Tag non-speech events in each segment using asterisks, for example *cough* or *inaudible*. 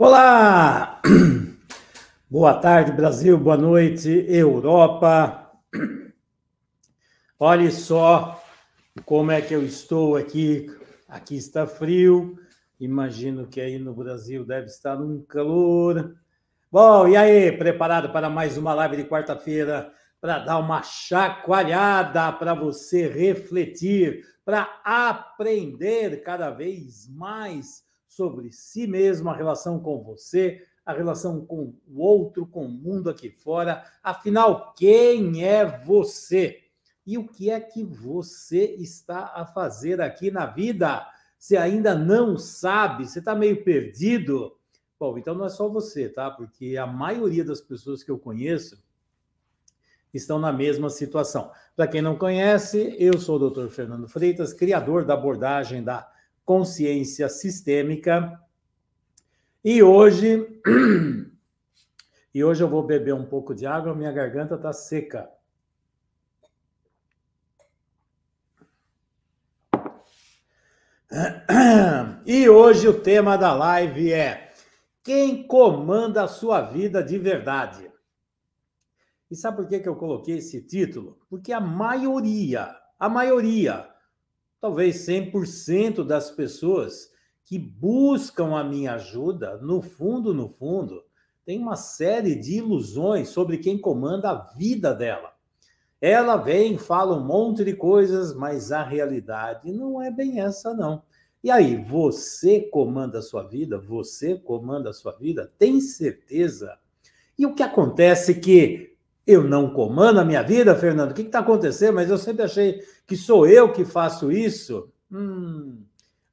Olá! *clears throat* Boa tarde, Brasil, boa noite, Europa. *clears throat* Olhe só como é que eu estou aqui. Aqui está frio, imagino que aí no Brasil deve estar um calor. Bom, e aí, preparado para mais uma live de quarta-feira para dar uma chacoalhada para você refletir, para aprender cada vez mais sobre si mesmo, a relação com você, a relação com o outro, com o mundo aqui fora. Afinal, quem é você? E o que é que você está a fazer aqui na vida? Você ainda não sabe, você está meio perdido. Bom, então não é só você, tá? Porque a maioria das pessoas que eu conheço estão na mesma situação. Para quem não conhece, eu sou o Dr. Fernando Freitas, criador da abordagem da consciência sistêmica. E hoje, *clears throat* e hoje eu vou beber um pouco de água, minha garganta está seca. *clears throat* E hoje o tema da live é quem comanda a sua vida de verdade. E sabe por que, que eu coloquei esse título? Porque a maioria, a maioria talvez 100% das pessoas que buscam a minha ajuda, no fundo, no fundo, tem uma série de ilusões sobre quem comanda a vida dela. Ela vem, fala um monte de coisas, mas a realidade não é bem essa, não. E aí, você comanda a sua vida? Você comanda a sua vida? Tem certeza? E o que acontece é que eu não comando a minha vida, Fernando. O que está acontecendo? Mas eu sempre achei que sou eu que faço isso. Hum.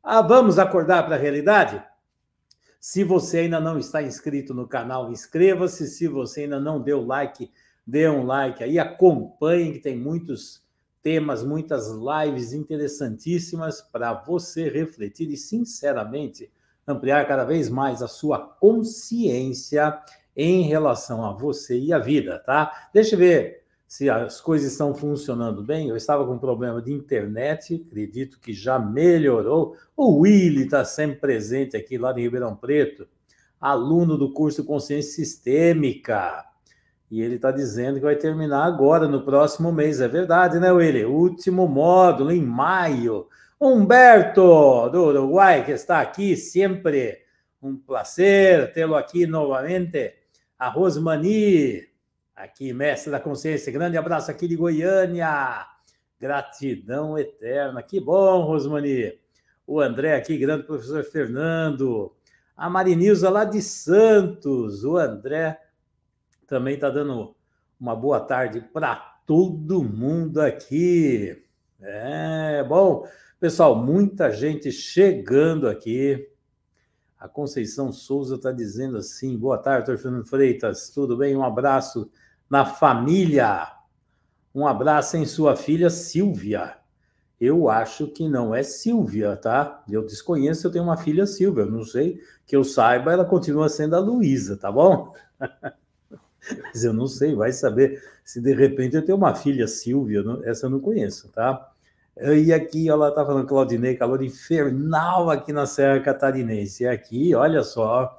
Ah, vamos acordar para a realidade? Se você ainda não está inscrito no canal, inscreva-se. Se você ainda não deu like, dê um like aí. Acompanhe, que tem muitos temas, muitas lives interessantíssimas para você refletir e, sinceramente, ampliar cada vez mais a sua consciência em relação a você e a vida, tá? Deixa eu ver se as coisas estão funcionando bem. Eu estava com problema de internet, acredito que já melhorou. O Willy está sempre presente aqui lá em Ribeirão Preto, aluno do curso Consciência Sistêmica. E ele está dizendo que vai terminar agora, no próximo mês. É verdade, né, Willy? Último módulo, em maio. Humberto, do Uruguai, que está aqui sempre. Um prazer tê-lo aqui novamente. A Rosmani, aqui, mestre da consciência. Grande abraço aqui de Goiânia. Gratidão eterna. Que bom, Rosmani. O André aqui, grande professor Fernando. A Marinilza lá de Santos. O André também está dando uma boa tarde para todo mundo aqui. É, bom, pessoal, muita gente chegando aqui. A Conceição Souza está dizendo assim: boa tarde, doutor Fernando Freitas, tudo bem? Um abraço na família. Um abraço em sua filha Silvia. Eu acho que não é Silvia, tá? Eu desconheço, eu tenho uma filha Silvia, não sei que eu saiba, ela continua sendo a Luísa, tá bom? *laughs* Mas eu não sei, vai saber se de repente eu tenho uma filha Silvia, essa eu não conheço, tá? E aqui, olha lá, tá falando Claudinei, calor infernal aqui na Serra Catarinense. E aqui, olha só,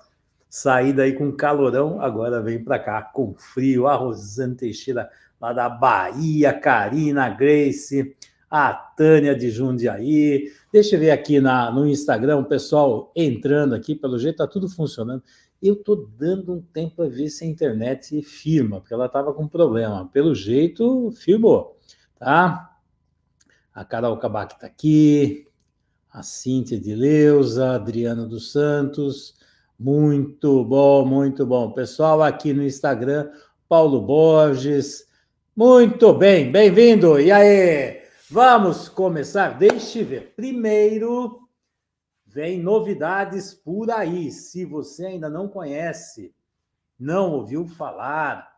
saí daí com calorão, agora vem para cá com frio. A Rosane Teixeira, lá da Bahia, Karina, Grace, a Tânia de Jundiaí. Deixa eu ver aqui na, no Instagram, o pessoal entrando aqui, pelo jeito tá tudo funcionando. Eu tô dando um tempo a ver se a internet firma, porque ela tava com problema. Pelo jeito, firmou, tá? A Carol Cabac está aqui, a Cíntia de Leusa, Adriana dos Santos. Muito bom, muito bom. Pessoal aqui no Instagram, Paulo Borges. Muito bem, bem-vindo. E aí? Vamos começar. Deixe ver. Primeiro, vem novidades por aí. Se você ainda não conhece, não ouviu falar,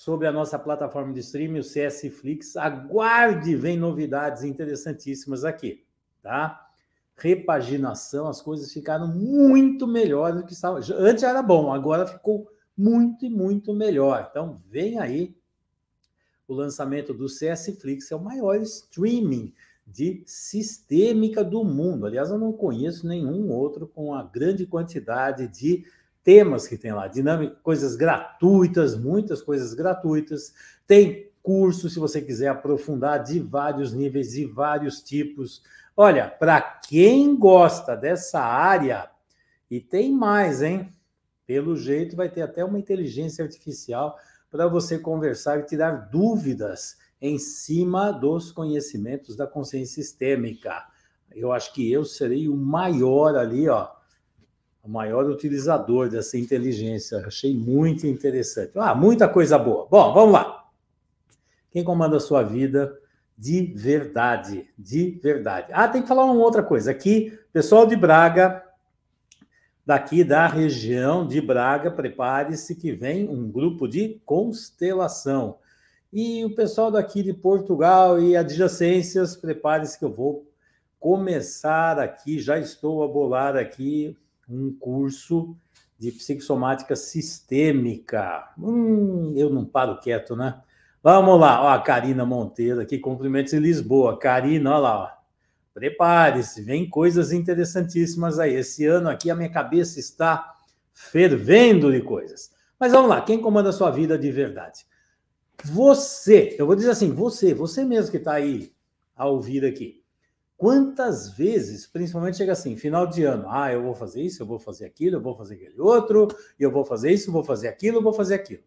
sobre a nossa plataforma de streaming, o CS Flix. Aguarde, vem novidades interessantíssimas aqui, tá? Repaginação, as coisas ficaram muito melhor do que estavam Antes era bom, agora ficou muito e muito melhor. Então, vem aí o lançamento do CS Flix, é o maior streaming de sistêmica do mundo. Aliás, eu não conheço nenhum outro com a grande quantidade de temas que tem lá, dinâmica, coisas gratuitas, muitas coisas gratuitas. Tem curso, se você quiser aprofundar, de vários níveis, de vários tipos. Olha, para quem gosta dessa área, e tem mais, hein? Pelo jeito, vai ter até uma inteligência artificial para você conversar e tirar dúvidas em cima dos conhecimentos da consciência sistêmica. Eu acho que eu serei o maior ali, ó, o maior utilizador dessa inteligência. Achei muito interessante. Ah, muita coisa boa. Bom, vamos lá. Quem comanda a sua vida de verdade, de verdade. Ah, tem que falar uma outra coisa. Aqui, pessoal de Braga, daqui da região de Braga, prepare-se que vem um grupo de constelação. E o pessoal daqui de Portugal e adjacências, prepare-se que eu vou começar aqui, já estou a bolar aqui um curso de psicossomática sistêmica. Hum, eu não paro quieto, né? Vamos lá, ó, a Karina Monteiro aqui, cumprimentos em Lisboa. Karina, olha lá, prepare-se, vem coisas interessantíssimas aí. Esse ano aqui a minha cabeça está fervendo de coisas. Mas vamos lá, quem comanda a sua vida de verdade? Você, eu vou dizer assim, você, você mesmo que está aí a ouvir aqui. Quantas vezes, principalmente chega assim, final de ano, ah, eu vou fazer isso, eu vou fazer aquilo, eu vou fazer aquele outro, eu vou fazer isso, eu vou fazer aquilo, eu vou fazer aquilo. O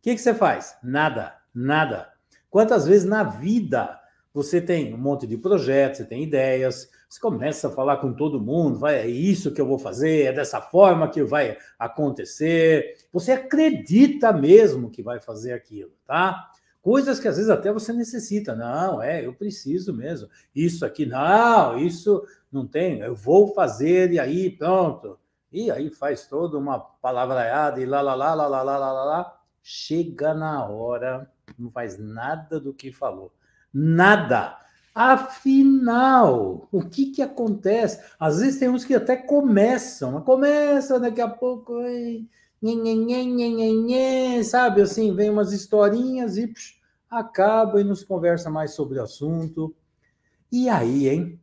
que, que você faz? Nada, nada. Quantas vezes na vida você tem um monte de projetos, você tem ideias, você começa a falar com todo mundo, vai, é isso que eu vou fazer, é dessa forma que vai acontecer. Você acredita mesmo que vai fazer aquilo, tá? coisas que às vezes até você necessita. Não, é, eu preciso mesmo. Isso aqui, não, isso não tem, eu vou fazer e aí pronto. E aí faz toda uma palavreada e lá, lá, lá, lá, lá, lá, lá, lá. Chega na hora, não faz nada do que falou. Nada. Afinal, o que, que acontece? Às vezes tem uns que até começam, começa daqui a pouco, hein? Nhe, nhe, nhe, sabe assim, vem umas historinhas e psh, acaba e nos conversa mais sobre o assunto. E aí, hein?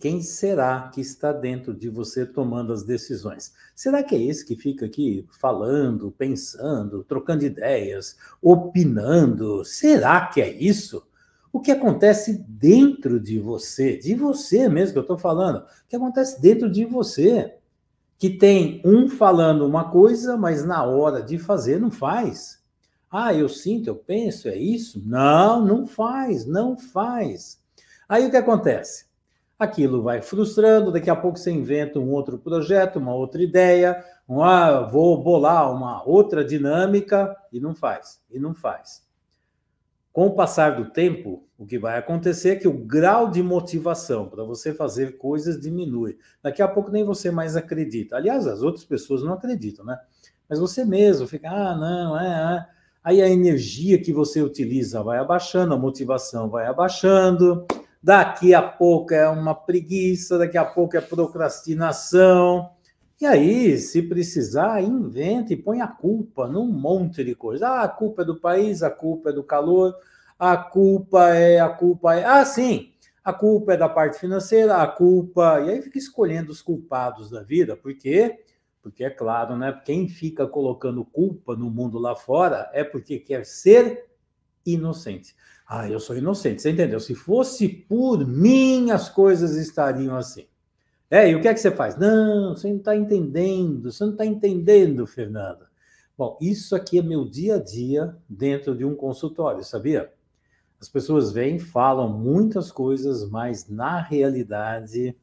Quem será que está dentro de você tomando as decisões? Será que é esse que fica aqui falando, pensando, trocando ideias, opinando? Será que é isso? O que acontece dentro de você, de você mesmo que eu estou falando, o que acontece dentro de você, que tem um falando uma coisa, mas na hora de fazer não faz. Ah, eu sinto, eu penso, é isso? Não, não faz, não faz. Aí o que acontece? Aquilo vai frustrando, daqui a pouco você inventa um outro projeto, uma outra ideia, ah, vou bolar uma outra dinâmica e não faz, e não faz. Com o passar do tempo, o que vai acontecer é que o grau de motivação para você fazer coisas diminui. Daqui a pouco nem você mais acredita. Aliás, as outras pessoas não acreditam, né? Mas você mesmo fica, ah, não, é, é. Aí a energia que você utiliza vai abaixando, a motivação vai abaixando. Daqui a pouco é uma preguiça, daqui a pouco é procrastinação. E aí, se precisar, inventa e põe a culpa num monte de coisa. Ah, a culpa é do país, a culpa é do calor, a culpa é, a culpa é. Ah, sim, a culpa é da parte financeira, a culpa. E aí fica escolhendo os culpados da vida, porque porque é claro, né? Quem fica colocando culpa no mundo lá fora é porque quer ser inocente. Ah, eu sou inocente, você entendeu? Se fosse por mim, as coisas estariam assim. É, e o que é que você faz? Não, você não está entendendo, você não está entendendo, Fernando. Bom, isso aqui é meu dia a dia dentro de um consultório, sabia? As pessoas vêm, falam muitas coisas, mas na realidade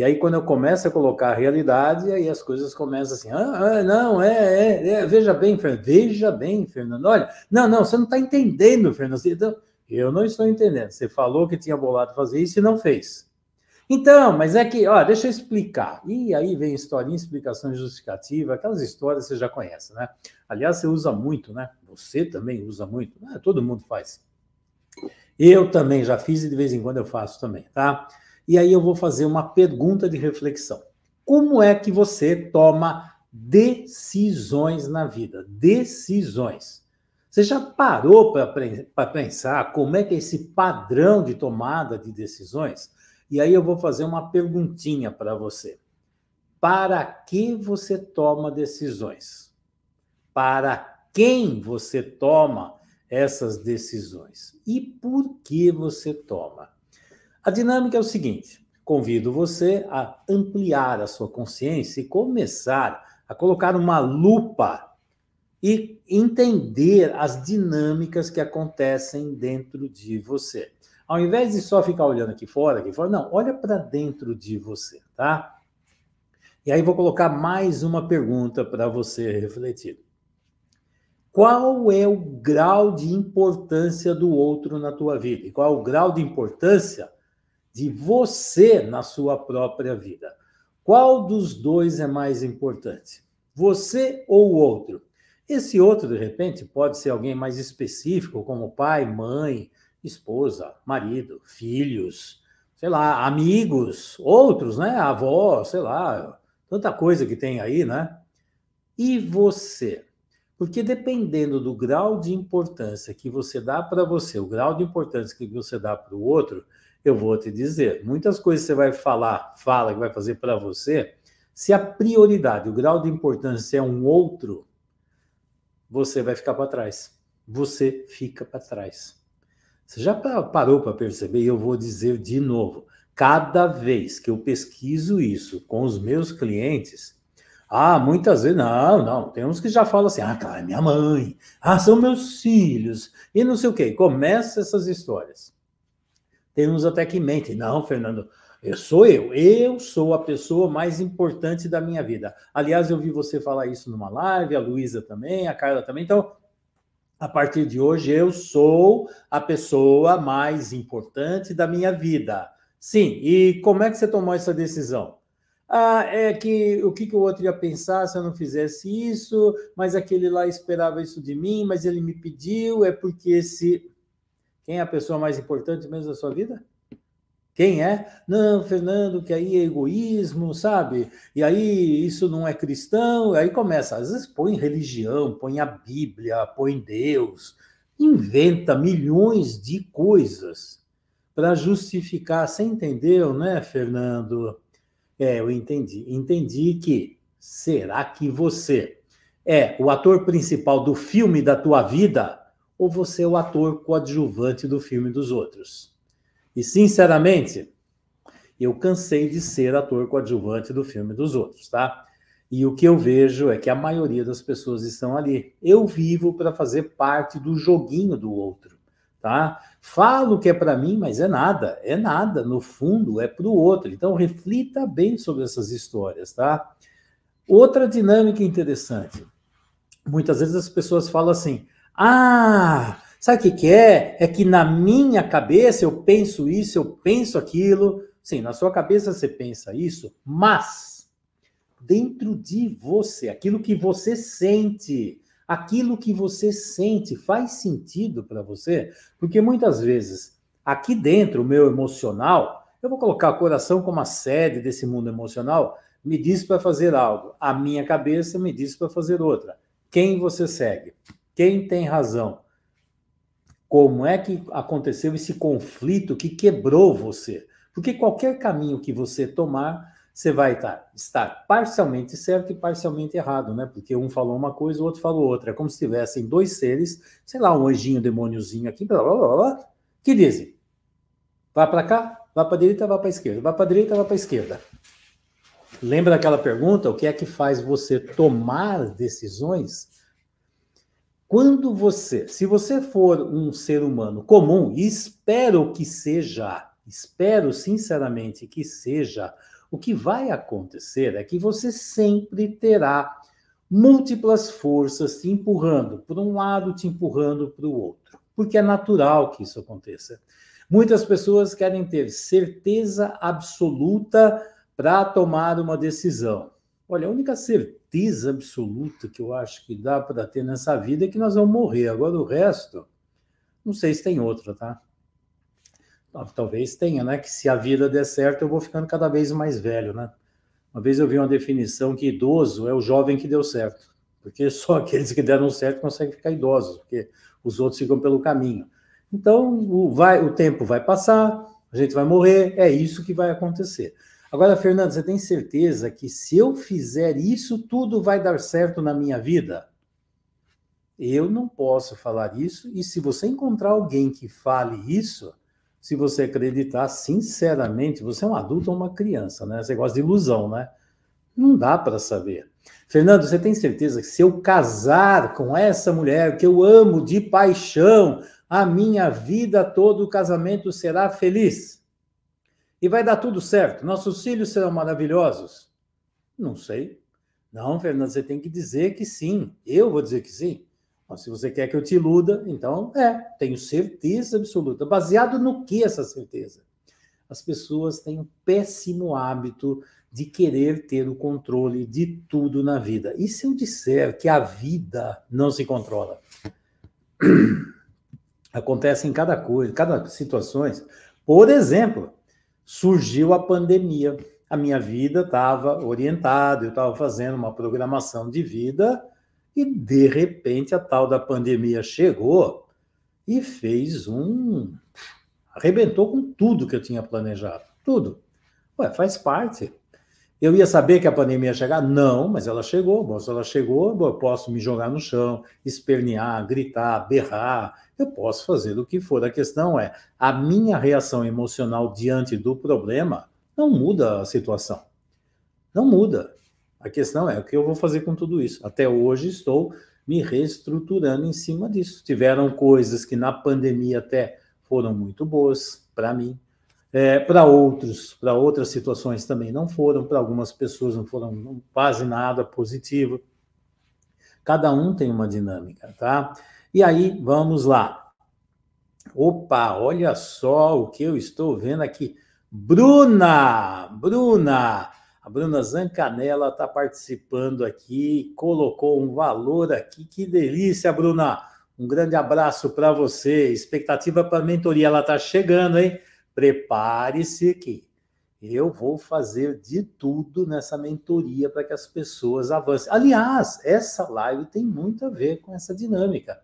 e aí, quando eu começo a colocar a realidade, aí as coisas começam assim: ah, ah não, é, é, é, veja bem, Fernando, veja bem, Fernando, olha, não, não, você não está entendendo, Fernando. Então, eu não estou entendendo. Você falou que tinha bolado fazer isso e não fez. Então, mas é que, ó, deixa eu explicar. E aí vem historinha, explicação justificativa, aquelas histórias que você já conhece, né? Aliás, você usa muito, né? Você também usa muito. Né? todo mundo faz. Eu também já fiz e de vez em quando eu faço também, tá? E aí eu vou fazer uma pergunta de reflexão. Como é que você toma decisões na vida? Decisões. Você já parou para pensar como é que é esse padrão de tomada de decisões? E aí eu vou fazer uma perguntinha para você. Para que você toma decisões? Para quem você toma essas decisões? E por que você toma? A dinâmica é o seguinte: convido você a ampliar a sua consciência e começar a colocar uma lupa e entender as dinâmicas que acontecem dentro de você. Ao invés de só ficar olhando aqui fora, aqui fora, não, olha para dentro de você, tá? E aí vou colocar mais uma pergunta para você refletir. Qual é o grau de importância do outro na tua vida? E qual é o grau de importância de você na sua própria vida. Qual dos dois é mais importante? Você ou o outro? Esse outro, de repente, pode ser alguém mais específico, como pai, mãe, esposa, marido, filhos, sei lá, amigos, outros, né? Avó, sei lá, tanta coisa que tem aí, né? E você? Porque dependendo do grau de importância que você dá para você, o grau de importância que você dá para o outro, eu vou te dizer, muitas coisas você vai falar, fala que vai fazer para você, se a prioridade, o grau de importância é um outro, você vai ficar para trás. Você fica para trás. Você já parou para perceber? E eu vou dizer de novo, cada vez que eu pesquiso isso com os meus clientes, ah, muitas vezes, não, não, tem uns que já falam assim, ah, cara, tá, é minha mãe, ah, são meus filhos, e não sei o quê, começa essas histórias temos até que mente Não, Fernando, eu sou eu. Eu sou a pessoa mais importante da minha vida. Aliás, eu vi você falar isso numa live, a Luísa também, a Carla também. Então, a partir de hoje, eu sou a pessoa mais importante da minha vida. Sim, e como é que você tomou essa decisão? Ah, é que o que, que o outro ia pensar se eu não fizesse isso, mas aquele lá esperava isso de mim, mas ele me pediu, é porque esse quem é a pessoa mais importante mesmo da sua vida? Quem é? Não, Fernando, que aí é egoísmo, sabe? E aí isso não é cristão. aí começa, às vezes põe religião, põe a Bíblia, põe Deus, inventa milhões de coisas para justificar. Você entendeu, né, Fernando? É, eu entendi. Entendi que será que você é o ator principal do filme da tua vida? ou você é o ator coadjuvante do filme dos outros? E, sinceramente, eu cansei de ser ator coadjuvante do filme dos outros, tá? E o que eu vejo é que a maioria das pessoas estão ali. Eu vivo para fazer parte do joguinho do outro, tá? Falo que é para mim, mas é nada, é nada. No fundo, é para o outro. Então, reflita bem sobre essas histórias, tá? Outra dinâmica interessante. Muitas vezes as pessoas falam assim: ah, sabe o que, que é? É que na minha cabeça eu penso isso, eu penso aquilo. Sim, na sua cabeça você pensa isso, mas dentro de você, aquilo que você sente, aquilo que você sente faz sentido para você? Porque muitas vezes aqui dentro, o meu emocional, eu vou colocar o coração como a sede desse mundo emocional, me diz para fazer algo, a minha cabeça me diz para fazer outra. Quem você segue? Quem tem razão? Como é que aconteceu esse conflito que quebrou você? Porque qualquer caminho que você tomar, você vai estar, tá, estar parcialmente certo e parcialmente errado, né? Porque um falou uma coisa, o outro falou outra. É como se tivessem dois seres, sei lá, um anjinho, um demôniozinho aqui, blá, blá, blá, blá, que dizem: vá para cá, vá para a direita, vá para a esquerda, vá para a direita, vá para a esquerda. Lembra daquela pergunta? O que é que faz você tomar decisões? Quando você, se você for um ser humano comum, e espero que seja, espero sinceramente que seja, o que vai acontecer é que você sempre terá múltiplas forças te empurrando, por um lado te empurrando para o outro, porque é natural que isso aconteça. Muitas pessoas querem ter certeza absoluta para tomar uma decisão. Olha, a única certeza certeza absoluta que eu acho que dá para ter nessa vida é que nós vamos morrer. Agora, o resto, não sei se tem outra, tá? Talvez tenha, né? Que se a vida der certo, eu vou ficando cada vez mais velho, né? Uma vez eu vi uma definição que idoso é o jovem que deu certo, porque *laughs* só aqueles que deram certo conseguem ficar idosos, porque os outros ficam pelo caminho. Então, o, vai, o tempo vai passar, a gente vai morrer, é isso que vai acontecer. Agora, Fernando, você tem certeza que se eu fizer isso, tudo vai dar certo na minha vida? Eu não posso falar isso, e se você encontrar alguém que fale isso, se você acreditar sinceramente, você é um adulto ou uma criança, né? Você gosta de ilusão, né? Não dá para saber. Fernando, você tem certeza que se eu casar com essa mulher que eu amo de paixão, a minha vida todo o casamento será feliz? e vai dar tudo certo. Nossos filhos serão maravilhosos? Não sei. Não, Fernando, você tem que dizer que sim. Eu vou dizer que sim. Mas se você quer que eu te iluda, então é, tenho certeza absoluta. Baseado no que essa certeza? As pessoas têm um péssimo hábito de querer ter o controle de tudo na vida. E se eu disser que a vida não se controla? *clears throat* Acontece em cada coisa, cada situações. Por exemplo, surgiu a pandemia. A minha vida estava orientada, eu estava fazendo uma programação de vida e, de repente, a tal da pandemia chegou e fez um. arrebentou com tudo que eu tinha planejado. Tudo. Ué, faz parte. Eu ia saber que a pandemia ia chegar? Não, mas ela chegou. Bom, se ela chegou, eu posso me jogar no chão, espernear, gritar, berrar, eu posso fazer o que for. A questão é, a minha reação emocional diante do problema não muda a situação. Não muda. A questão é o que eu vou fazer com tudo isso. Até hoje estou me reestruturando em cima disso. Tiveram coisas que na pandemia até foram muito boas para mim, é, para outros, para outras situações também não foram, para algumas pessoas não foram quase nada positivo. Cada um tem uma dinâmica, tá? E aí, vamos lá. Opa, olha só o que eu estou vendo aqui. Bruna, Bruna, a Bruna Zancanella está participando aqui, colocou um valor aqui. Que delícia, Bruna! Um grande abraço para você. Expectativa para a mentoria, ela está chegando, hein? prepare-se que eu vou fazer de tudo nessa mentoria para que as pessoas avancem. Aliás, essa live tem muito a ver com essa dinâmica,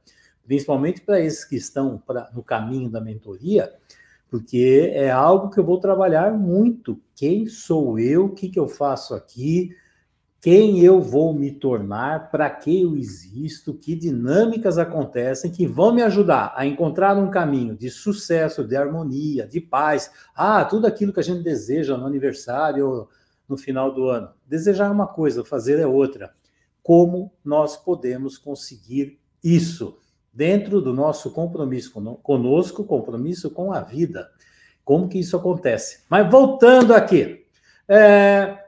principalmente para esses que estão pra, no caminho da mentoria, porque é algo que eu vou trabalhar muito. Quem sou eu? O que, que eu faço aqui? quem eu vou me tornar, para que eu existo, que dinâmicas acontecem que vão me ajudar a encontrar um caminho de sucesso, de harmonia, de paz. Ah, tudo aquilo que a gente deseja no aniversário, no final do ano. Desejar é uma coisa, fazer é outra. Como nós podemos conseguir isso dentro do nosso compromisso conosco, compromisso com a vida? Como que isso acontece? Mas voltando aqui, é,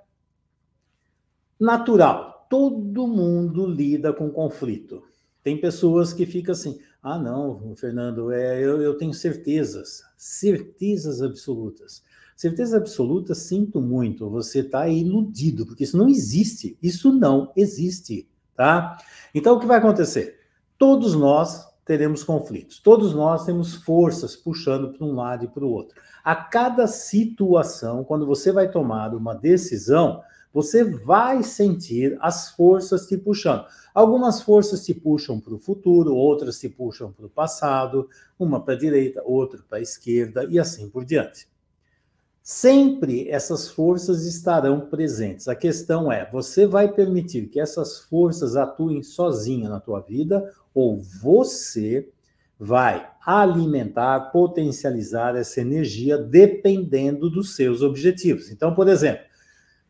Natural. Todo mundo lida com conflito. Tem pessoas que ficam assim: ah, não, Fernando, é, eu, eu tenho certezas, certezas absolutas. Certeza absoluta, sinto muito, você está iludido, porque isso não existe. Isso não existe, tá? Então, o que vai acontecer? Todos nós teremos conflitos, todos nós temos forças puxando para um lado e para o outro. A cada situação, quando você vai tomar uma decisão, você vai sentir as forças te puxando. Algumas forças te puxam para o futuro, outras te puxam para o passado, uma para a direita, outra para a esquerda e assim por diante. Sempre essas forças estarão presentes. A questão é: você vai permitir que essas forças atuem sozinha na tua vida ou você vai alimentar, potencializar essa energia dependendo dos seus objetivos? Então, por exemplo,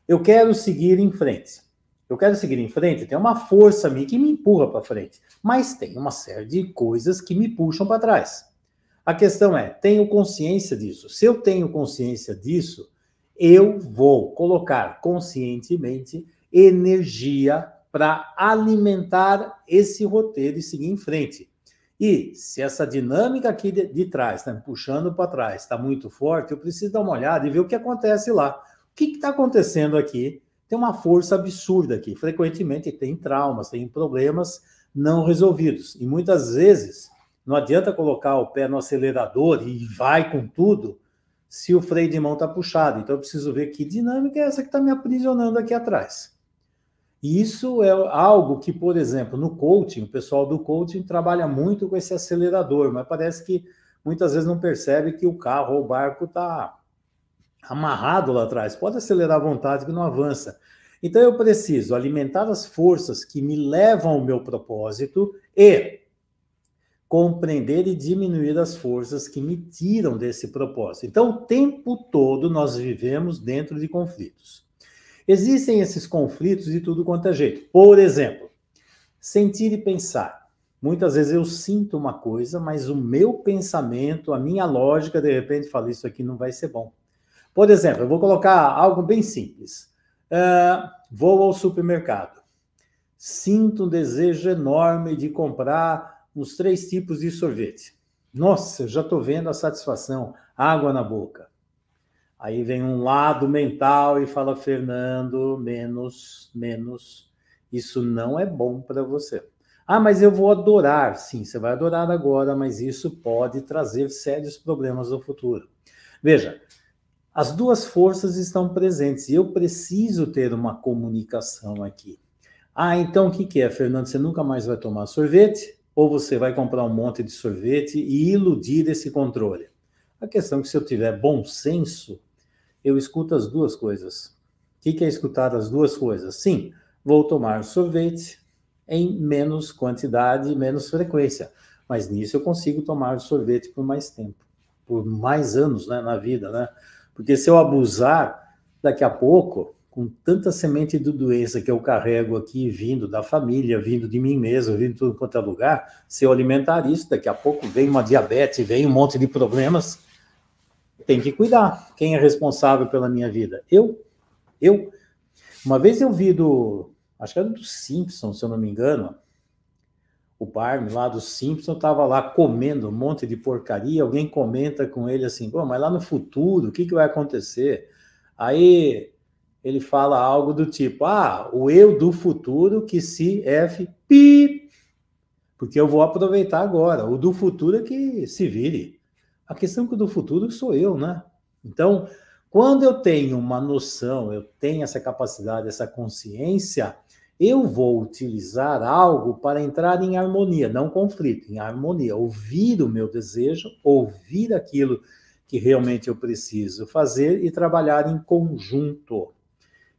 eu quero seguir em frente. Eu quero seguir em frente, tem uma força minha que me empurra para frente, mas tem uma série de coisas que me puxam para trás. A questão é, tenho consciência disso. Se eu tenho consciência disso, eu vou colocar conscientemente energia para alimentar esse roteiro e seguir em frente. E se essa dinâmica aqui de, de trás, né, puxando para trás, está muito forte, eu preciso dar uma olhada e ver o que acontece lá que está acontecendo aqui? Tem uma força absurda aqui. Frequentemente tem traumas, tem problemas não resolvidos. E muitas vezes não adianta colocar o pé no acelerador e vai com tudo se o freio de mão está puxado. Então eu preciso ver que dinâmica é essa que está me aprisionando aqui atrás. E isso é algo que, por exemplo, no coaching, o pessoal do coaching trabalha muito com esse acelerador, mas parece que muitas vezes não percebe que o carro ou o barco está amarrado lá atrás. Pode acelerar à vontade que não avança. Então eu preciso alimentar as forças que me levam ao meu propósito e compreender e diminuir as forças que me tiram desse propósito. Então o tempo todo nós vivemos dentro de conflitos. Existem esses conflitos de tudo quanto é jeito. Por exemplo, sentir e pensar. Muitas vezes eu sinto uma coisa, mas o meu pensamento, a minha lógica, de repente fala isso aqui não vai ser bom. Por exemplo, eu vou colocar algo bem simples. Uh, vou ao supermercado. Sinto um desejo enorme de comprar uns três tipos de sorvete. Nossa, já estou vendo a satisfação, água na boca. Aí vem um lado mental e fala, Fernando, menos, menos. Isso não é bom para você. Ah, mas eu vou adorar. Sim, você vai adorar agora, mas isso pode trazer sérios problemas no futuro. Veja, as duas forças estão presentes e eu preciso ter uma comunicação aqui. Ah, então o que, que é, Fernando? Você nunca mais vai tomar sorvete? Ou você vai comprar um monte de sorvete e iludir esse controle? A questão é que se eu tiver bom senso, eu escuto as duas coisas. O que, que é escutar as duas coisas? Sim, vou tomar sorvete em menos quantidade e menos frequência. Mas nisso eu consigo tomar sorvete por mais tempo, por mais anos né, na vida, né? Porque se eu abusar, daqui a pouco, com tanta semente de doença que eu carrego aqui, vindo da família, vindo de mim mesmo, vindo de tudo quanto é lugar, se eu alimentar isso, daqui a pouco vem uma diabetes, vem um monte de problemas. Tem que cuidar. Quem é responsável pela minha vida? Eu. Eu. Uma vez eu vi do. Acho que era do Simpson se eu não me engano o Barney lá do Simpson estava lá comendo um monte de porcaria, alguém comenta com ele assim, pô, mas lá no futuro, o que, que vai acontecer? Aí ele fala algo do tipo, ah, o eu do futuro que se F, pi, porque eu vou aproveitar agora, o do futuro é que se vire. A questão é que o do futuro sou eu, né? Então, quando eu tenho uma noção, eu tenho essa capacidade, essa consciência, eu vou utilizar algo para entrar em harmonia, não conflito, em harmonia. Ouvir o meu desejo, ouvir aquilo que realmente eu preciso fazer e trabalhar em conjunto.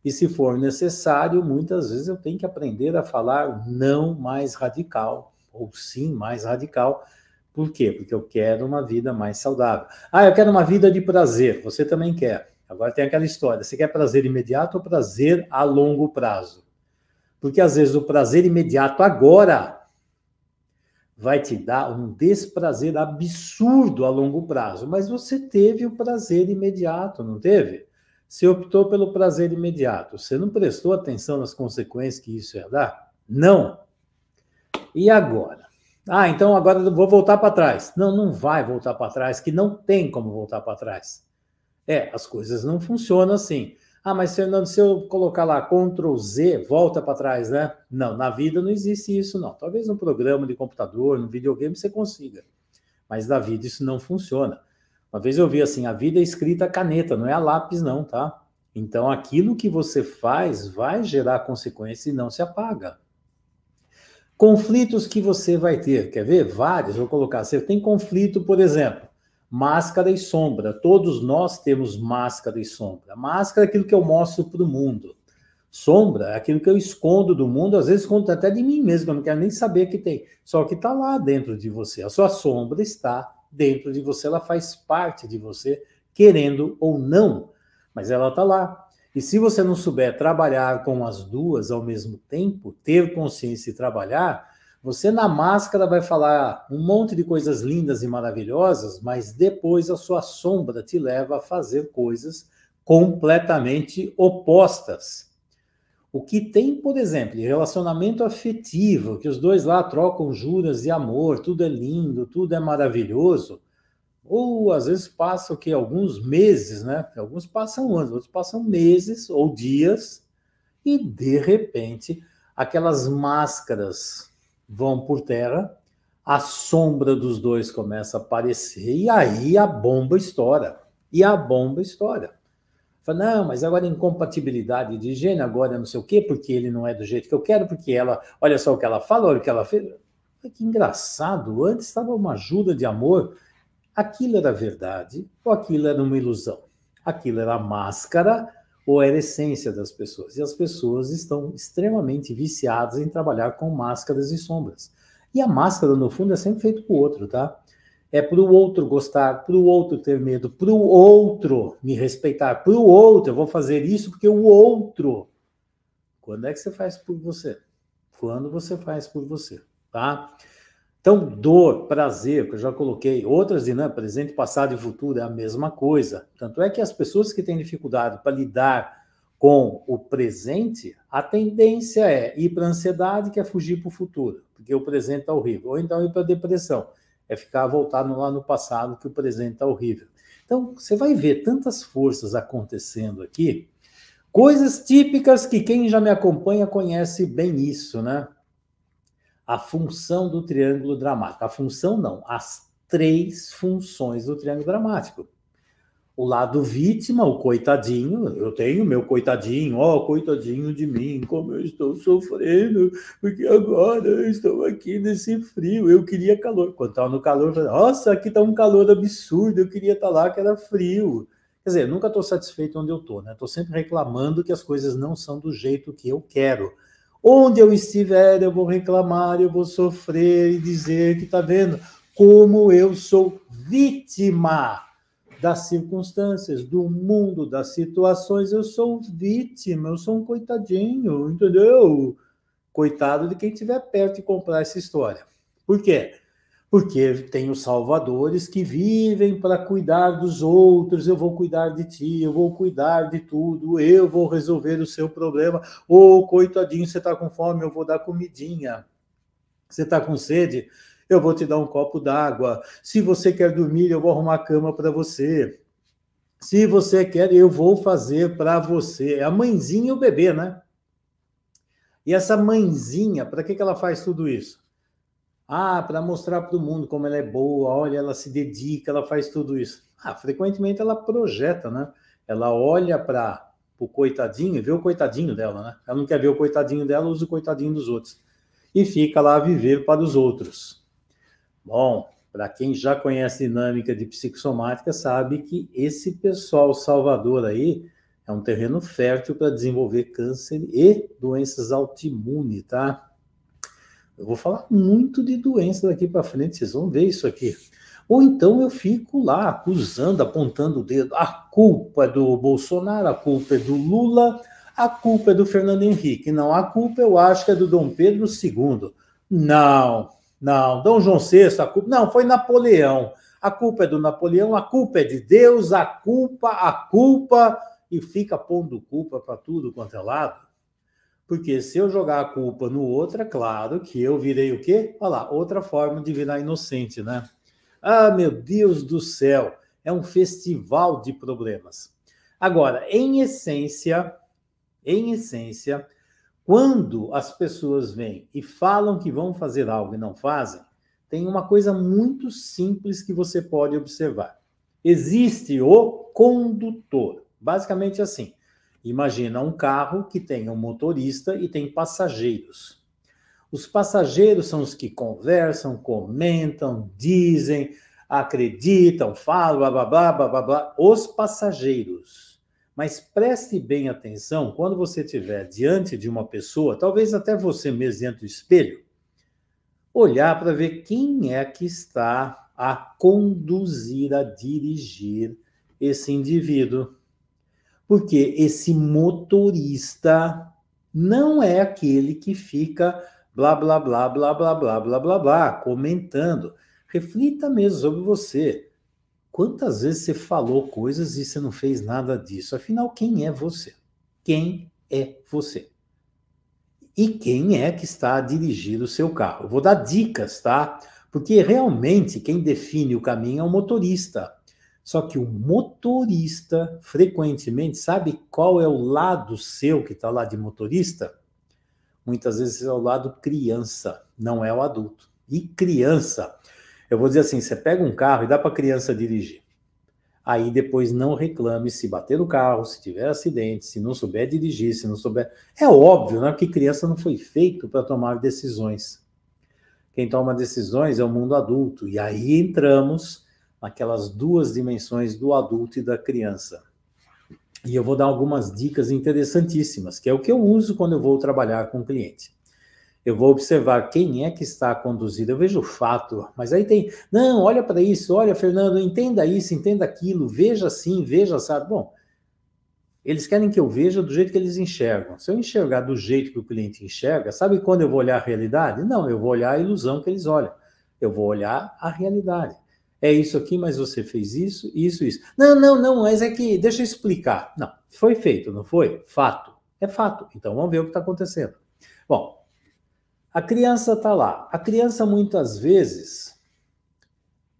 E se for necessário, muitas vezes eu tenho que aprender a falar não mais radical, ou sim mais radical. Por quê? Porque eu quero uma vida mais saudável. Ah, eu quero uma vida de prazer. Você também quer. Agora tem aquela história: você quer prazer imediato ou prazer a longo prazo? Porque às vezes o prazer imediato agora vai te dar um desprazer absurdo a longo prazo, mas você teve o prazer imediato, não teve? Você optou pelo prazer imediato. Você não prestou atenção nas consequências que isso ia dar? Não. E agora? Ah, então agora eu vou voltar para trás. Não, não vai voltar para trás, que não tem como voltar para trás. É, as coisas não funcionam assim. Ah, mas Fernando, se eu colocar lá Ctrl Z, volta para trás, né? Não, na vida não existe isso, não. Talvez no programa de computador, no videogame você consiga, mas na vida isso não funciona. Uma vez eu vi assim, a vida é escrita a caneta, não é a lápis, não, tá? Então aquilo que você faz vai gerar consequência e não se apaga. Conflitos que você vai ter, quer ver? Vários, vou colocar. Você tem conflito, por exemplo máscara e sombra. Todos nós temos máscara e sombra. Máscara é aquilo que eu mostro para o mundo. Sombra é aquilo que eu escondo do mundo, às vezes escondo até de mim mesmo, eu não quero nem saber que tem. Só que está lá dentro de você. A sua sombra está dentro de você, ela faz parte de você, querendo ou não. Mas ela está lá. E se você não souber trabalhar com as duas ao mesmo tempo, ter consciência e trabalhar, você na máscara vai falar um monte de coisas lindas e maravilhosas, mas depois a sua sombra te leva a fazer coisas completamente opostas. O que tem, por exemplo, relacionamento afetivo, que os dois lá trocam juras de amor, tudo é lindo, tudo é maravilhoso, ou às vezes passa o que alguns meses, né? Alguns passam anos, outros passam meses ou dias e de repente aquelas máscaras vão por terra, a sombra dos dois começa a aparecer, e aí a bomba estoura. E a bomba estoura. Fala, não, mas agora incompatibilidade de gênero, agora não sei o quê, porque ele não é do jeito que eu quero, porque ela, olha só o que ela fala, olha o que ela fez. Que engraçado, antes estava uma ajuda de amor, aquilo era verdade ou aquilo era uma ilusão? Aquilo era máscara ou era é a essência das pessoas. E as pessoas estão extremamente viciadas em trabalhar com máscaras e sombras. E a máscara, no fundo, é sempre feita para o outro, tá? É para o outro gostar, para o outro ter medo, para o outro me respeitar, para o outro eu vou fazer isso porque o outro. Quando é que você faz por você? Quando você faz por você, tá? Então, dor, prazer, que eu já coloquei, outras dinâmicas, né, presente, passado e futuro, é a mesma coisa. Tanto é que as pessoas que têm dificuldade para lidar com o presente, a tendência é ir para a ansiedade, que é fugir para o futuro, porque o presente está horrível. Ou então ir para a depressão, é ficar voltado lá no passado, que o presente está horrível. Então, você vai ver tantas forças acontecendo aqui, coisas típicas que quem já me acompanha conhece bem isso, né? a função do triângulo dramático. A função não, as três funções do triângulo dramático. O lado vítima, o coitadinho, eu tenho meu coitadinho, ó, oh, coitadinho de mim, como eu estou sofrendo, porque agora eu estou aqui nesse frio, eu queria calor. Quando estava no calor, eu falei, nossa, aqui está um calor absurdo, eu queria estar tá lá que era frio. Quer dizer, eu nunca estou satisfeito onde eu estou, né? Estou sempre reclamando que as coisas não são do jeito que eu quero Onde eu estiver, eu vou reclamar, eu vou sofrer e dizer que está vendo como eu sou vítima das circunstâncias, do mundo, das situações. Eu sou vítima, eu sou um coitadinho, entendeu? Coitado de quem tiver perto de comprar essa história. Por quê? porque tem os salvadores que vivem para cuidar dos outros. Eu vou cuidar de ti, eu vou cuidar de tudo, eu vou resolver o seu problema. Ô, oh, coitadinho, você está com fome, eu vou dar comidinha. Você está com sede, eu vou te dar um copo d'água. Se você quer dormir, eu vou arrumar a cama para você. Se você quer, eu vou fazer para você. É a mãezinha e o bebê, né? E essa mãezinha, para que, que ela faz tudo isso? Ah, para mostrar para o mundo como ela é boa, olha, ela se dedica, ela faz tudo isso. Ah, frequentemente ela projeta, né? Ela olha para o coitadinho e vê o coitadinho dela, né? Ela não quer ver o coitadinho dela, usa o coitadinho dos outros. E fica lá a viver para os outros. Bom, para quem já conhece dinâmica de psicossomática, sabe que esse pessoal salvador aí é um terreno fértil para desenvolver câncer e doenças autoimunes, tá? Eu vou falar muito de doença daqui para frente, vocês vão ver isso aqui. Ou então eu fico lá acusando, apontando o dedo. A culpa é do Bolsonaro, a culpa é do Lula, a culpa é do Fernando Henrique. Não, a culpa eu acho que é do Dom Pedro II. Não, não. Dom João VI, a culpa. Não, foi Napoleão. A culpa é do Napoleão, a culpa é de Deus, a culpa, a culpa. E fica pondo culpa para tudo quanto é lado. Porque se eu jogar a culpa no outro, é claro que eu virei o quê? Olha lá, outra forma de virar inocente, né? Ah, meu Deus do céu, é um festival de problemas. Agora, em essência, em essência, quando as pessoas vêm e falam que vão fazer algo e não fazem, tem uma coisa muito simples que você pode observar. Existe o condutor. Basicamente assim. Imagina um carro que tem um motorista e tem passageiros. Os passageiros são os que conversam, comentam, dizem, acreditam, falam, blá, blá, blá, blá, blá, Os passageiros. Mas preste bem atenção quando você estiver diante de uma pessoa, talvez até você mesmo diante do espelho, olhar para ver quem é que está a conduzir, a dirigir esse indivíduo. Porque esse motorista não é aquele que fica blá, blá, blá, blá, blá, blá, blá, blá, blá, comentando. Reflita mesmo sobre você. Quantas vezes você falou coisas e você não fez nada disso? Afinal, quem é você? Quem é você? E quem é que está dirigindo o seu carro? Eu vou dar dicas, tá? Porque realmente quem define o caminho é o motorista. Só que o motorista, frequentemente, sabe qual é o lado seu que está lá de motorista? Muitas vezes é o lado criança, não é o adulto. E criança, eu vou dizer assim: você pega um carro e dá para criança dirigir. Aí depois não reclame se bater no carro, se tiver acidente, se não souber dirigir, se não souber. É óbvio, né? Porque criança não foi feito para tomar decisões. Quem toma decisões é o mundo adulto. E aí entramos aquelas duas dimensões do adulto e da criança. E eu vou dar algumas dicas interessantíssimas, que é o que eu uso quando eu vou trabalhar com o cliente. Eu vou observar quem é que está conduzido. Eu vejo o fato, mas aí tem, não, olha para isso, olha, Fernando, entenda isso, entenda aquilo, veja assim, veja, sabe? Bom, eles querem que eu veja do jeito que eles enxergam. Se eu enxergar do jeito que o cliente enxerga, sabe quando eu vou olhar a realidade? Não, eu vou olhar a ilusão que eles olham. Eu vou olhar a realidade é isso aqui, mas você fez isso, isso, isso. Não, não, não, mas é que, deixa eu explicar. Não, foi feito, não foi? Fato. É fato. Então vamos ver o que está acontecendo. Bom, a criança está lá. A criança, muitas vezes,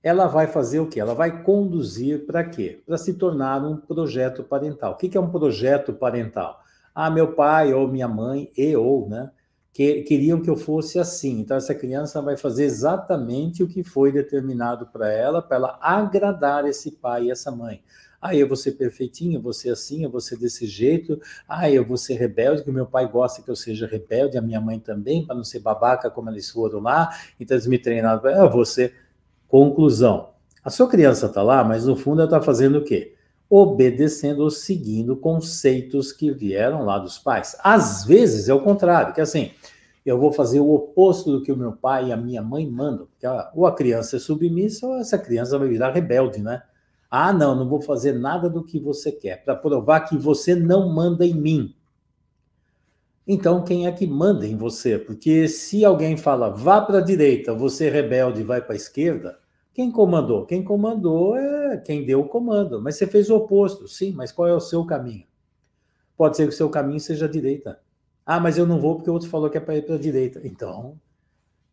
ela vai fazer o quê? Ela vai conduzir para quê? Para se tornar um projeto parental. O que é um projeto parental? Ah, meu pai ou minha mãe, e ou, né? que, queriam que eu fosse assim. Então, essa criança vai fazer exatamente o que foi determinado para ela, para ela agradar esse pai e essa mãe. Ah, eu vou ser perfeitinho, eu vou ser assim, eu vou ser desse jeito. Ah, eu vou ser rebelde, que o meu pai gosta que eu seja rebelde, a minha mãe também, para não ser babaca como eles foram lá. Então, eles me treinaram. para Ah, você. Conclusão. A sua criança está lá, mas no fundo ela está fazendo o quê? obedecendo ou seguindo conceitos que vieram lá dos pais. Às vezes é o contrário, que é assim, eu vou fazer o oposto do que o meu pai e a minha mãe mandam, porque ou a criança é submissa ou essa criança vai virar rebelde, né? Ah, não, não vou fazer nada do que você quer, para provar que você não manda em mim. Então, quem é que manda em você? Porque se alguém fala, vá para a direita, você é rebelde vai para a esquerda, quem comandou? Quem comandou é quem deu o comando, mas você fez o oposto, sim, mas qual é o seu caminho? Pode ser que o seu caminho seja a direita. Ah, mas eu não vou porque o outro falou que é para ir para a direita. Então,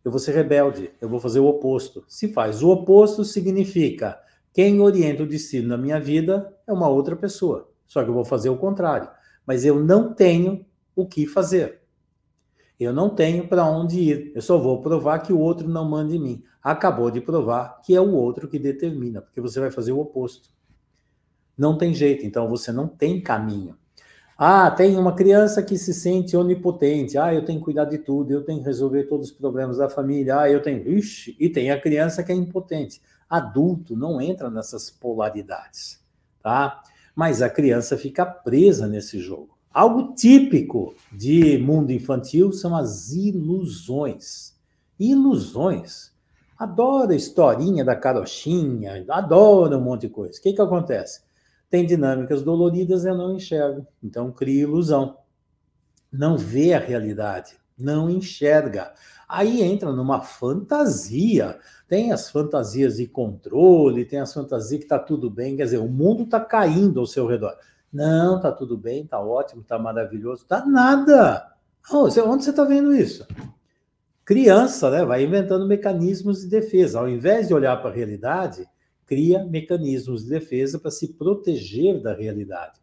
eu vou ser rebelde, eu vou fazer o oposto. Se faz o oposto, significa quem orienta o destino na minha vida é uma outra pessoa. Só que eu vou fazer o contrário. Mas eu não tenho o que fazer. Eu não tenho para onde ir, eu só vou provar que o outro não manda em mim. Acabou de provar que é o outro que determina, porque você vai fazer o oposto. Não tem jeito, então você não tem caminho. Ah, tem uma criança que se sente onipotente. Ah, eu tenho que cuidar de tudo, eu tenho que resolver todos os problemas da família. Ah, eu tenho. Ixi, e tem a criança que é impotente. Adulto não entra nessas polaridades, tá? Mas a criança fica presa nesse jogo. Algo típico de mundo infantil são as ilusões. Ilusões. Adora a historinha da carochinha, adora um monte de coisa. O que, que acontece? Tem dinâmicas doloridas, eu não enxergo. Então, cria ilusão. Não vê a realidade, não enxerga. Aí entra numa fantasia. Tem as fantasias de controle, tem as fantasias que está tudo bem, quer dizer, o mundo está caindo ao seu redor. Não, tá tudo bem, tá ótimo, tá maravilhoso, tá nada. Onde você está vendo isso? Criança, né? Vai inventando mecanismos de defesa. Ao invés de olhar para a realidade, cria mecanismos de defesa para se proteger da realidade.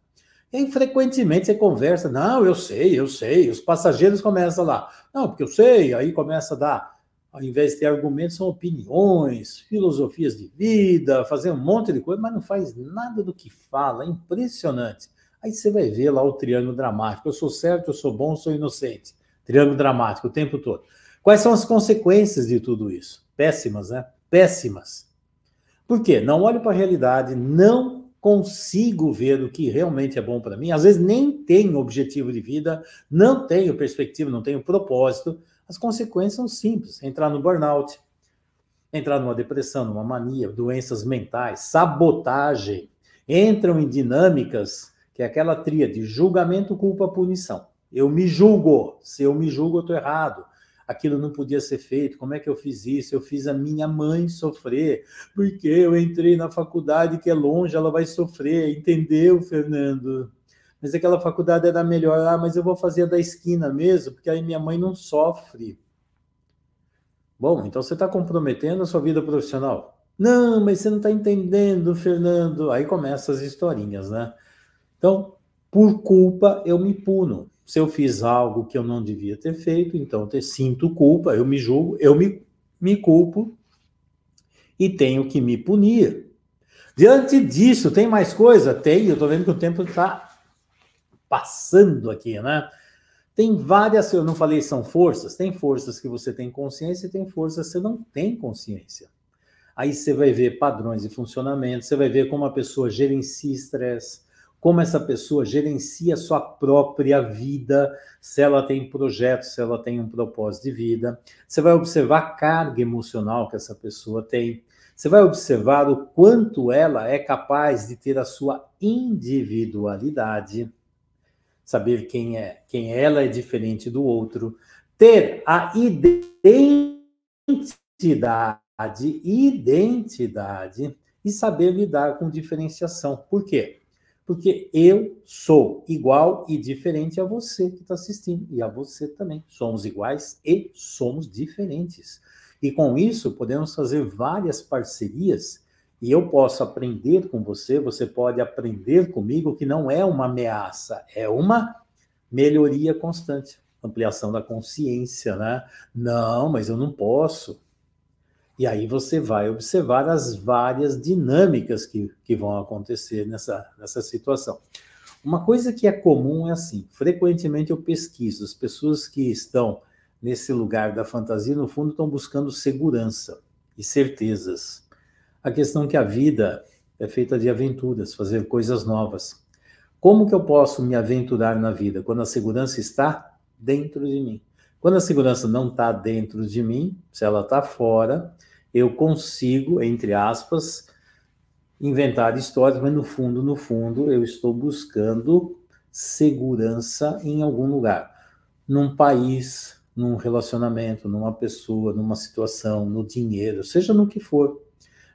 E frequentemente você conversa, não, eu sei, eu sei, os passageiros começam lá, não, porque eu sei, aí começa a dar ao invés de ter argumentos, são opiniões, filosofias de vida, fazer um monte de coisa, mas não faz nada do que fala. É impressionante. Aí você vai ver lá o triângulo dramático. Eu sou certo, eu sou bom, eu sou inocente. Triângulo dramático o tempo todo. Quais são as consequências de tudo isso? Péssimas, né? Péssimas. Por quê? Não olho para a realidade, não consigo ver o que realmente é bom para mim. Às vezes nem tenho objetivo de vida, não tenho perspectiva, não tenho propósito. As consequências são simples: entrar no burnout, entrar numa depressão, numa mania, doenças mentais, sabotagem. Entram em dinâmicas que é aquela de julgamento, culpa, punição. Eu me julgo. Se eu me julgo, eu estou errado. Aquilo não podia ser feito. Como é que eu fiz isso? Eu fiz a minha mãe sofrer. Porque eu entrei na faculdade que é longe, ela vai sofrer. Entendeu, Fernando? mas é aquela faculdade era melhor, ah, mas eu vou fazer a da esquina mesmo, porque aí minha mãe não sofre. Bom, então você está comprometendo a sua vida profissional. Não, mas você não está entendendo, Fernando. Aí começam as historinhas, né? Então, por culpa, eu me puno. Se eu fiz algo que eu não devia ter feito, então eu sinto culpa, eu me julgo, eu me, me culpo e tenho que me punir. Diante disso, tem mais coisa? Tem, eu estou vendo que o tempo está passando aqui, né? Tem várias, eu não falei são forças, tem forças que você tem consciência e tem forças que você não tem consciência. Aí você vai ver padrões de funcionamento, você vai ver como a pessoa gerencia estresse, como essa pessoa gerencia sua própria vida, se ela tem projetos, se ela tem um propósito de vida. Você vai observar a carga emocional que essa pessoa tem. Você vai observar o quanto ela é capaz de ter a sua individualidade saber quem é, quem ela é diferente do outro, ter a identidade, identidade e saber lidar com diferenciação. Por quê? Porque eu sou igual e diferente a você que está assistindo e a você também. Somos iguais e somos diferentes. E com isso podemos fazer várias parcerias e eu posso aprender com você, você pode aprender comigo, que não é uma ameaça, é uma melhoria constante, ampliação da consciência, né? Não, mas eu não posso. E aí você vai observar as várias dinâmicas que, que vão acontecer nessa, nessa situação. Uma coisa que é comum é assim: frequentemente eu pesquiso, as pessoas que estão nesse lugar da fantasia, no fundo, estão buscando segurança e certezas a questão é que a vida é feita de aventuras, fazer coisas novas. Como que eu posso me aventurar na vida quando a segurança está dentro de mim? Quando a segurança não está dentro de mim, se ela está fora, eu consigo, entre aspas, inventar histórias, mas no fundo, no fundo, eu estou buscando segurança em algum lugar, num país, num relacionamento, numa pessoa, numa situação, no dinheiro, seja no que for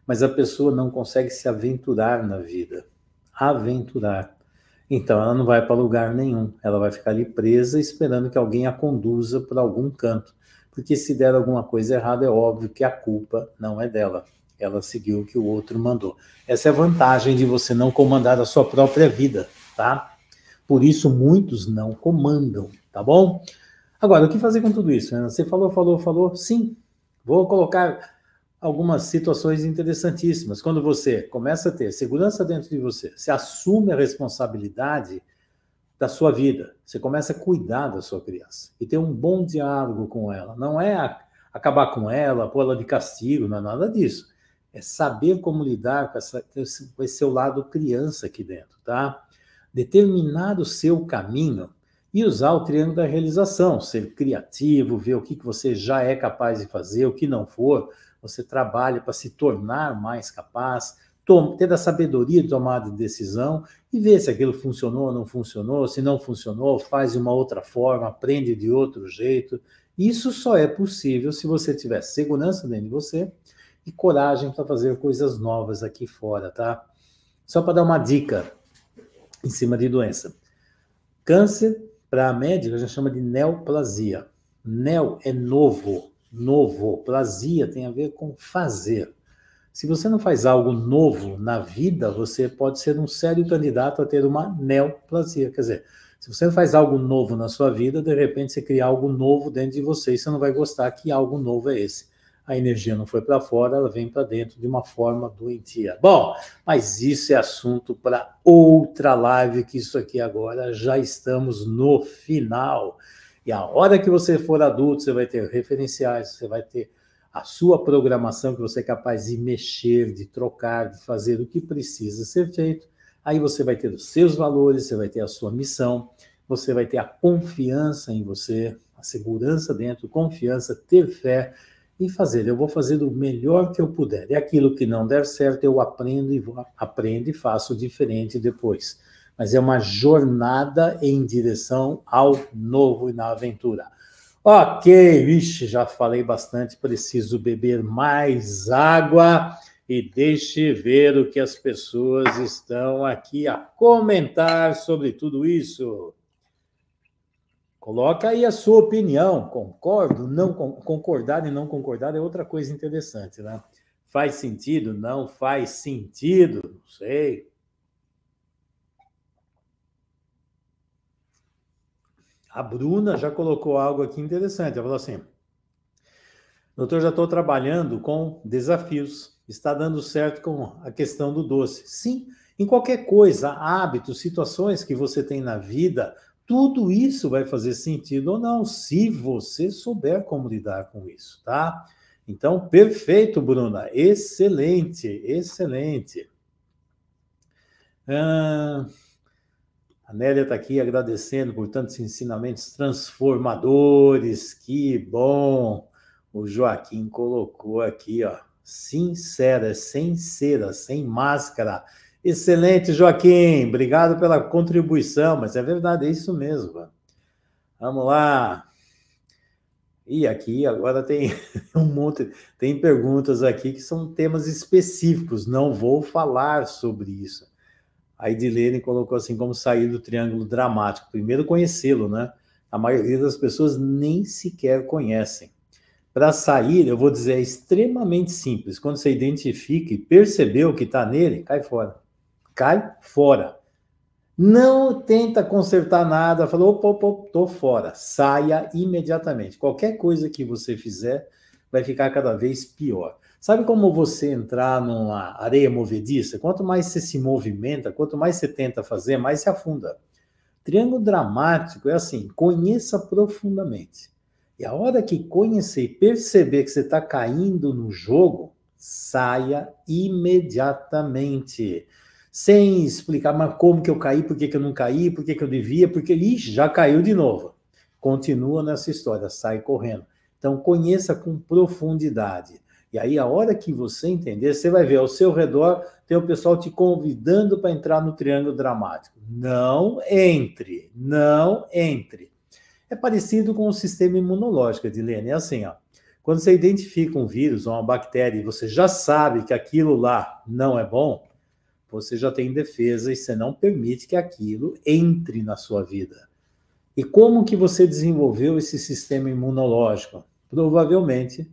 mas a pessoa não consegue se aventurar na vida. Aventurar. Então ela não vai para lugar nenhum, ela vai ficar ali presa esperando que alguém a conduza para algum canto, porque se der alguma coisa errada, é óbvio que a culpa não é dela. Ela seguiu o que o outro mandou. Essa é a vantagem de você não comandar a sua própria vida, tá? Por isso muitos não comandam, tá bom? Agora, o que fazer com tudo isso? Né? Você falou, falou, falou. Sim, vou colocar algumas situações interessantíssimas. Quando você começa a ter segurança dentro de você, você assume a responsabilidade da sua vida, você começa a cuidar da sua criança e ter um bom diálogo com ela. Não é acabar com ela, pôr ela de castigo, não é nada disso. É saber como lidar com, essa, com esse seu lado criança aqui dentro, tá? Determinar o seu caminho e usar o triângulo da realização, ser criativo, ver o que, que você já é capaz de fazer, o que não for, você trabalha para se tornar mais capaz, ter a sabedoria de tomar de decisão e ver se aquilo funcionou ou não funcionou. Se não funcionou, faz de uma outra forma, aprende de outro jeito. Isso só é possível se você tiver segurança dentro de você e coragem para fazer coisas novas aqui fora, tá? Só para dar uma dica em cima de doença. Câncer, para a médica, já chama de neoplasia. Neo é novo, novo. Plasia tem a ver com fazer. Se você não faz algo novo na vida, você pode ser um sério candidato a ter uma neoplasia. Quer dizer, se você não faz algo novo na sua vida, de repente você cria algo novo dentro de você e você não vai gostar que algo novo é esse. A energia não foi para fora, ela vem para dentro de uma forma doentia. Bom, mas isso é assunto para outra live, que isso aqui agora já estamos no final. E a hora que você for adulto, você vai ter referenciais, você vai ter a sua programação que você é capaz de mexer, de trocar, de fazer o que precisa ser feito. Aí você vai ter os seus valores, você vai ter a sua missão, você vai ter a confiança em você, a segurança dentro, confiança, ter fé e fazer. Eu vou fazer o melhor que eu puder. E aquilo que não der certo, eu aprendo e vou, aprendo e faço diferente depois mas é uma jornada em direção ao novo e na aventura. Ok, vixe, já falei bastante, preciso beber mais água e deixe ver o que as pessoas estão aqui a comentar sobre tudo isso. Coloca aí a sua opinião, concordo, não concordar e não concordar é outra coisa interessante, né? Faz sentido? Não faz sentido, não sei. A Bruna já colocou algo aqui interessante. Ela falou assim: Doutor, já estou trabalhando com desafios. Está dando certo com a questão do doce. Sim, em qualquer coisa, hábitos, situações que você tem na vida, tudo isso vai fazer sentido ou não, se você souber como lidar com isso, tá? Então, perfeito, Bruna. Excelente, excelente. Ah... A Nélia está aqui agradecendo por tantos ensinamentos transformadores. Que bom! O Joaquim colocou aqui, ó. Sincera, sem cera, sem máscara. Excelente, Joaquim. Obrigado pela contribuição, mas é verdade, é isso mesmo. Vamos lá. E aqui agora tem *laughs* um monte, tem perguntas aqui que são temas específicos. Não vou falar sobre isso. A Edilene colocou assim como sair do triângulo dramático. Primeiro conhecê-lo, né? A maioria das pessoas nem sequer conhecem. Para sair, eu vou dizer, é extremamente simples. Quando você identifica e percebeu que está nele, cai fora. Cai fora. Não tenta consertar nada, falou, opa, opa, tô fora. Saia imediatamente. Qualquer coisa que você fizer vai ficar cada vez pior. Sabe como você entrar numa areia movediça? Quanto mais você se movimenta, quanto mais você tenta fazer, mais se afunda. Triângulo dramático é assim: conheça profundamente. E a hora que conhecer e perceber que você está caindo no jogo, saia imediatamente. Sem explicar, mas como que eu caí, por que, que eu não caí, por que, que eu devia, porque. Ih, já caiu de novo. Continua nessa história, sai correndo. Então, conheça com profundidade. E aí, a hora que você entender, você vai ver ao seu redor tem o pessoal te convidando para entrar no triângulo dramático. Não entre, não entre. É parecido com o sistema imunológico, Edilene. É assim, ó. Quando você identifica um vírus ou uma bactéria e você já sabe que aquilo lá não é bom, você já tem defesa e você não permite que aquilo entre na sua vida. E como que você desenvolveu esse sistema imunológico? Provavelmente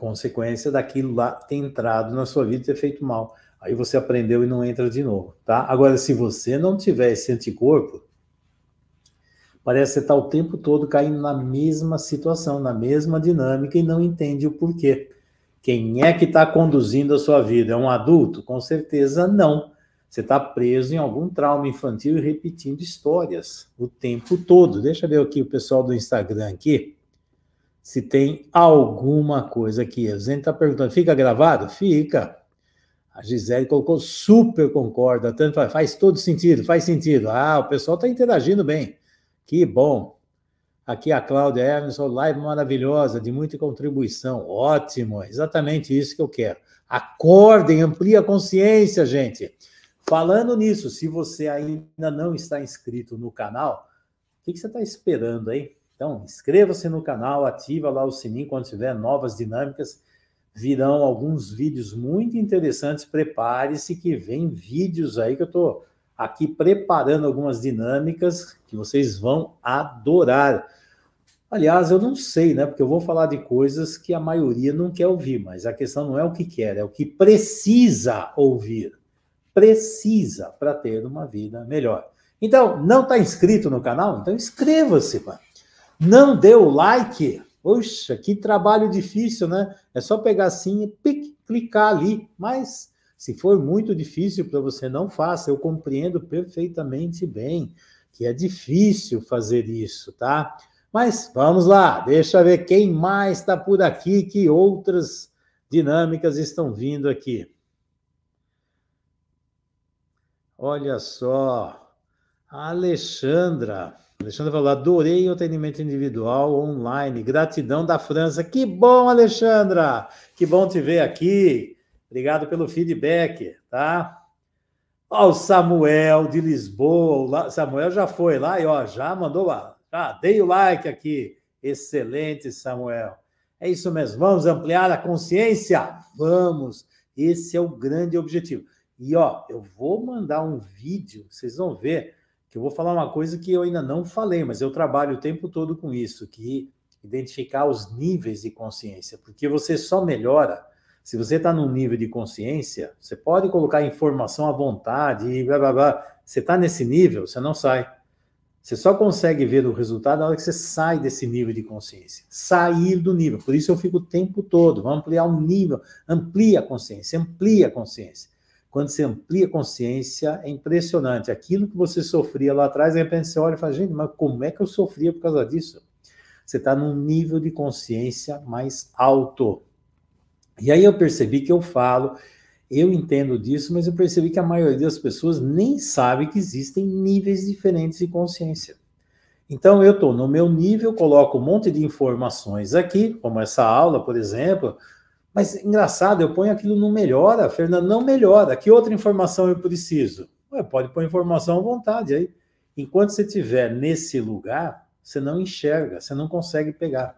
consequência daquilo lá ter entrado na sua vida e ter feito mal. Aí você aprendeu e não entra de novo, tá? Agora, se você não tiver esse anticorpo, parece que você está o tempo todo caindo na mesma situação, na mesma dinâmica e não entende o porquê. Quem é que está conduzindo a sua vida? É um adulto? Com certeza não. Você está preso em algum trauma infantil e repetindo histórias o tempo todo. Deixa eu ver aqui o pessoal do Instagram aqui se tem alguma coisa aqui. A gente está perguntando, fica gravado? Fica. A Gisele colocou super concorda, tanto faz, faz todo sentido, faz sentido. Ah, o pessoal está interagindo bem. Que bom. Aqui a Cláudia Emerson, live maravilhosa, de muita contribuição. Ótimo, é exatamente isso que eu quero. Acordem, amplie a consciência, gente. Falando nisso, se você ainda não está inscrito no canal, o que, que você está esperando, hein? Então, inscreva-se no canal, ativa lá o sininho quando tiver novas dinâmicas. Virão alguns vídeos muito interessantes. Prepare-se que vem vídeos aí que eu estou aqui preparando algumas dinâmicas que vocês vão adorar. Aliás, eu não sei, né? Porque eu vou falar de coisas que a maioria não quer ouvir, mas a questão não é o que quer, é o que precisa ouvir. Precisa para ter uma vida melhor. Então, não está inscrito no canal? Então inscreva-se, mano. Não deu like? Poxa, que trabalho difícil, né? É só pegar assim e pic, clicar ali. Mas se for muito difícil para você, não faça. Eu compreendo perfeitamente bem que é difícil fazer isso, tá? Mas vamos lá, deixa eu ver quem mais está por aqui, que outras dinâmicas estão vindo aqui. Olha só, a Alexandra. Alexandre falou: adorei o atendimento individual online. Gratidão da França. Que bom, Alexandra! Que bom te ver aqui. Obrigado pelo feedback, tá? Ó, o Samuel de Lisboa. O Samuel já foi lá e ó, já mandou lá. Ah, dei o like aqui. Excelente, Samuel. É isso mesmo. Vamos ampliar a consciência? Vamos. Esse é o grande objetivo. E ó, eu vou mandar um vídeo, vocês vão ver que eu vou falar uma coisa que eu ainda não falei, mas eu trabalho o tempo todo com isso, que identificar os níveis de consciência, porque você só melhora se você está num nível de consciência, você pode colocar informação à vontade e blá blá blá. Você está nesse nível, você não sai. Você só consegue ver o resultado na hora que você sai desse nível de consciência. Sair do nível. Por isso eu fico o tempo todo. Vamos ampliar o nível. Amplia a consciência, amplia a consciência. Quando você amplia a consciência, é impressionante. Aquilo que você sofria lá atrás, de repente você olha e fala, gente, mas como é que eu sofria por causa disso? Você está num nível de consciência mais alto. E aí eu percebi que eu falo, eu entendo disso, mas eu percebi que a maioria das pessoas nem sabe que existem níveis diferentes de consciência. Então eu estou no meu nível, coloco um monte de informações aqui, como essa aula, por exemplo, mas engraçado, eu ponho aquilo não melhora, Fernando, não melhora. Que outra informação eu preciso? Ué, pode pôr informação à vontade aí. Enquanto você estiver nesse lugar, você não enxerga, você não consegue pegar.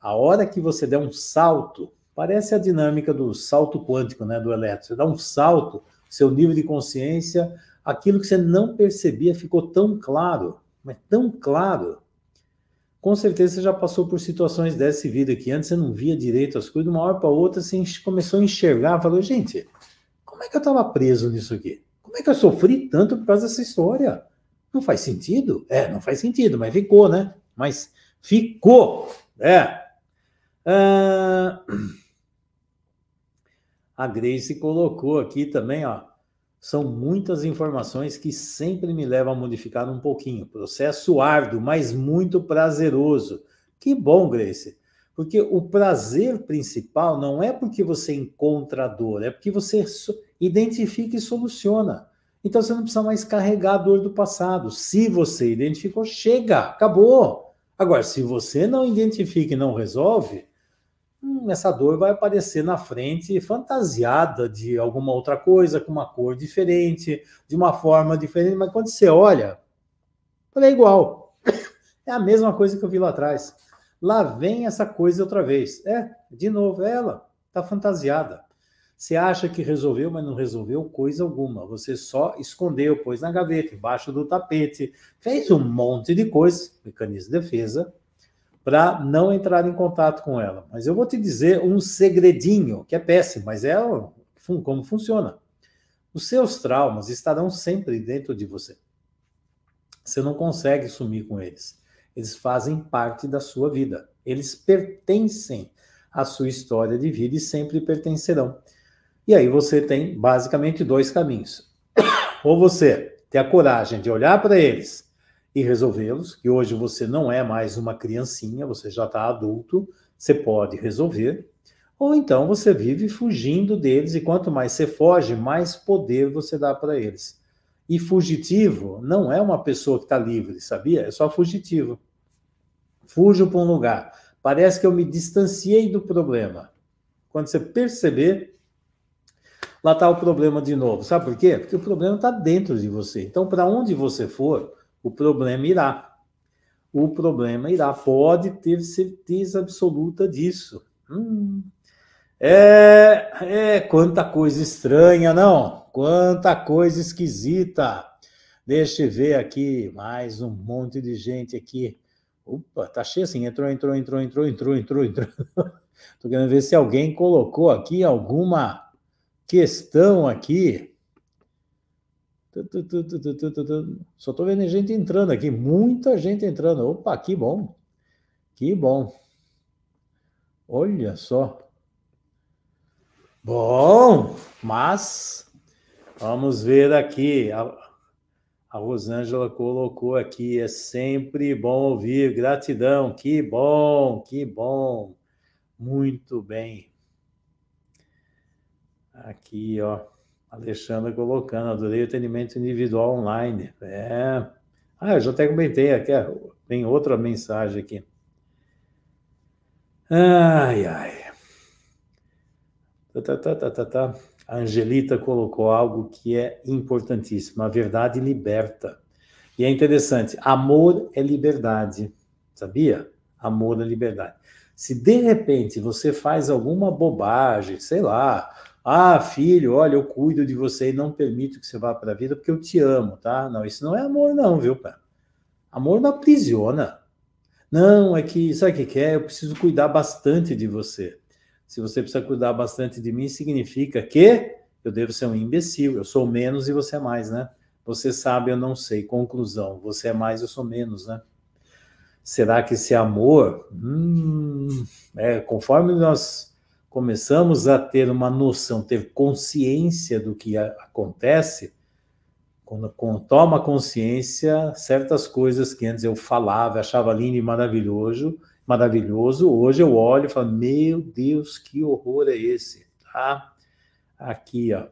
A hora que você der um salto, parece a dinâmica do salto quântico, né, do elétron. Você dá um salto, seu nível de consciência, aquilo que você não percebia ficou tão claro, mas tão claro, com certeza você já passou por situações dessa vida que antes você não via direito as coisas, de uma hora para outra você começou a enxergar, falou, gente, como é que eu estava preso nisso aqui? Como é que eu sofri tanto por causa dessa história? Não faz sentido? É, não faz sentido, mas ficou, né? Mas ficou, é. Uh... *clears throat* A Grace colocou aqui também, ó. São muitas informações que sempre me levam a modificar um pouquinho. Processo árduo, mas muito prazeroso. Que bom, Grace. Porque o prazer principal não é porque você encontra a dor, é porque você identifica e soluciona. Então você não precisa mais carregar a dor do passado. Se você identificou, chega, acabou. Agora, se você não identifica e não resolve, Hum, essa dor vai aparecer na frente fantasiada de alguma outra coisa, com uma cor diferente, de uma forma diferente, mas quando você olha, é igual. *coughs* É a mesma coisa que eu vi lá atrás. Lá vem essa coisa outra vez. É, de novo, é ela está fantasiada. Você acha que resolveu, mas não resolveu coisa alguma. Você só escondeu, pôs na gaveta, embaixo do tapete, fez um monte de coisa, mecanismo de defesa, para não entrar em contato com ela. Mas eu vou te dizer um segredinho, que é péssimo, mas é como funciona. Os seus traumas estarão sempre dentro de você. Você não consegue sumir com eles. Eles fazem parte da sua vida. Eles pertencem à sua história de vida e sempre pertencerão. E aí você tem basicamente dois caminhos. *coughs* Ou você tem a coragem de olhar para eles e resolvê-los, que hoje você não é mais uma criancinha, você já está adulto, você pode resolver, ou então você vive fugindo deles, e quanto mais você foge, mais poder você dá para eles. E fugitivo não é uma pessoa que está livre, sabia? É só fugitivo. Fujo para um lugar. Parece que eu me distanciei do problema. Quando você perceber, lá está o problema de novo. Sabe por quê? Porque o problema está dentro de você. Então, para onde você for, o problema irá. O problema irá. Pode ter certeza absoluta disso. Hum. É, é, quanta coisa estranha, não? Quanta coisa esquisita. Deixa eu ver aqui, mais um monte de gente aqui. Opa, tá cheio assim, entrou, entrou, entrou, entrou, entrou, entrou, entrou. *laughs* Tô querendo ver se alguém colocou aqui alguma questão aqui. Só tô vendo gente entrando aqui, muita gente entrando. Opa, que bom. Que bom. Olha só. Bom, mas vamos ver aqui. A, a Rosângela colocou aqui, é sempre bom ouvir, gratidão, que bom, que bom. Muito bem. Aqui, ó. Alexandra colocando, adorei o atendimento individual online. É. Ah, eu já até comentei aqui, tem outra mensagem aqui. Ai, ai. Tá, tá, tá, tá, tá. A Angelita colocou algo que é importantíssimo: a verdade liberta. E é interessante: amor é liberdade, sabia? Amor é liberdade. Se de repente você faz alguma bobagem, sei lá, ah, filho, olha, eu cuido de você e não permito que você vá para a vida porque eu te amo, tá? Não, isso não é amor, não, viu, pai? Amor não aprisiona. Não, é que, sabe o que, é? Eu preciso cuidar bastante de você. Se você precisa cuidar bastante de mim, significa que eu devo ser um imbecil, eu sou menos e você é mais, né? Você sabe, eu não sei. Conclusão, você é mais, eu sou menos, né? Será que esse amor, hum, é, conforme nós começamos a ter uma noção, ter consciência do que acontece, quando, quando toma consciência, certas coisas que antes eu falava, achava lindo e maravilhoso, maravilhoso, hoje eu olho e falo, meu Deus, que horror é esse, tá? Aqui, ó.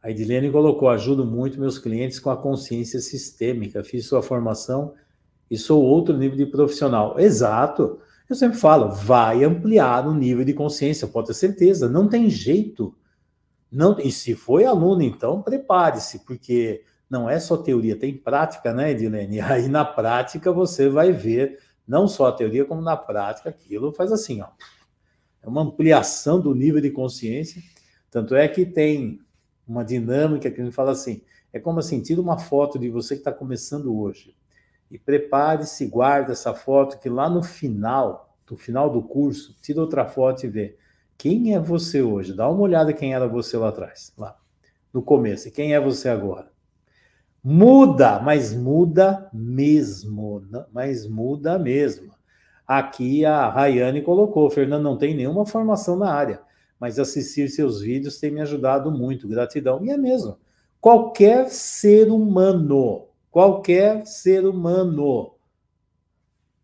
A Edilene colocou: ajudo muito meus clientes com a consciência sistêmica, fiz sua formação e sou outro nível de profissional. Exato. Eu sempre falo, vai ampliar o nível de consciência, pode ter certeza, não tem jeito. Não, e se foi aluno, então prepare-se, porque não é só teoria, tem prática, né, Edilene? E *laughs* aí na prática você vai ver, não só a teoria, como na prática, aquilo faz assim, ó. É uma ampliação do nível de consciência. Tanto é que tem uma dinâmica que me fala assim: é como assim, tira uma foto de você que está começando hoje. E prepare-se, guarde essa foto, que lá no final, no final do curso, tira outra foto e vê quem é você hoje. Dá uma olhada quem era você lá atrás, lá no começo, e quem é você agora. Muda, mas muda mesmo, mas muda mesmo. Aqui a Rayane colocou, Fernando não tem nenhuma formação na área, mas assistir seus vídeos tem me ajudado muito, gratidão. E é mesmo. Qualquer ser humano Qualquer ser humano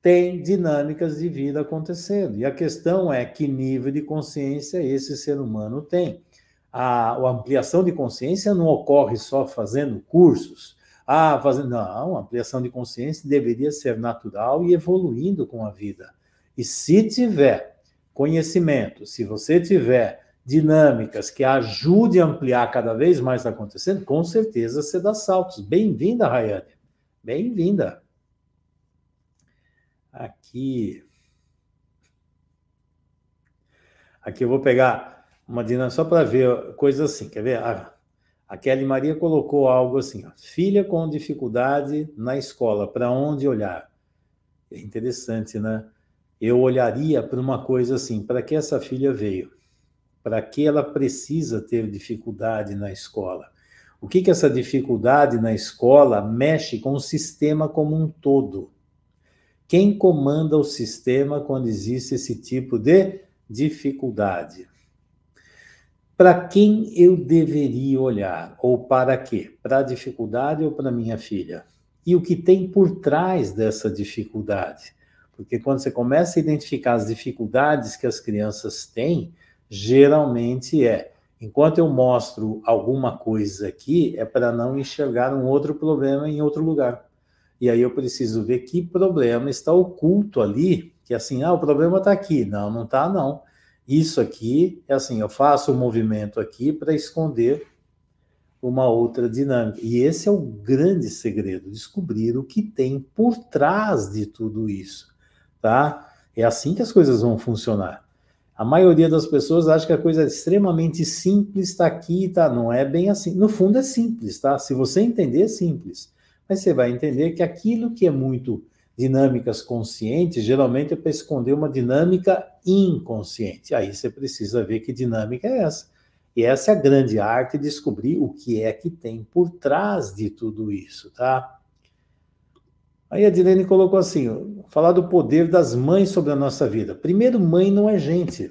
tem dinâmicas de vida acontecendo. E a questão é que nível de consciência esse ser humano tem. A, a ampliação de consciência não ocorre só fazendo cursos. Ah, fazendo. Não, a ampliação de consciência deveria ser natural e evoluindo com a vida. E se tiver conhecimento, se você tiver dinâmicas que ajude a ampliar cada vez mais está acontecendo, com certeza você dá saltos. Bem-vinda, Rayane. Bem-vinda. Aqui. Aqui eu vou pegar uma dinâmica só para ver coisa assim. Quer ver? A, ah, a Kelly Maria colocou algo assim: ó, filha com dificuldade na escola, para onde olhar? É interessante, né? Eu olharia para uma coisa assim: para que essa filha veio? para que ela precisa ter dificuldade na escola? O que, que essa dificuldade na escola mexe com o sistema como um todo? Quem comanda o sistema quando existe esse tipo de dificuldade? Para quem eu deveria olhar? Ou para quê? Para a dificuldade ou para minha filha? E o que tem por trás dessa dificuldade? Porque quando você começa a identificar as dificuldades que as crianças têm, geralmente é. Enquanto eu mostro alguma coisa aqui, é para não enxergar um outro problema em outro lugar. E aí eu preciso ver que problema está oculto ali, que assim, ah, o problema está aqui. Não, não está, não. Isso aqui é assim, eu faço um movimento aqui para esconder uma outra dinâmica. E esse é o grande segredo, descobrir o que tem por trás de tudo isso, tá? É assim que as coisas vão funcionar. A maioria das pessoas acha que a coisa é extremamente simples, está aqui, tá? Não é bem assim. No fundo é simples, tá? Se você entender, é simples. Mas você vai entender que aquilo que é muito dinâmicas conscientes, geralmente é para esconder uma dinâmica inconsciente. Aí você precisa ver que dinâmica é essa. E essa é a grande arte, descobrir o que é que tem por trás de tudo isso, tá? Aí a Dilene colocou assim: falar do poder das mães sobre a nossa vida. Primeiro, mãe não é gente.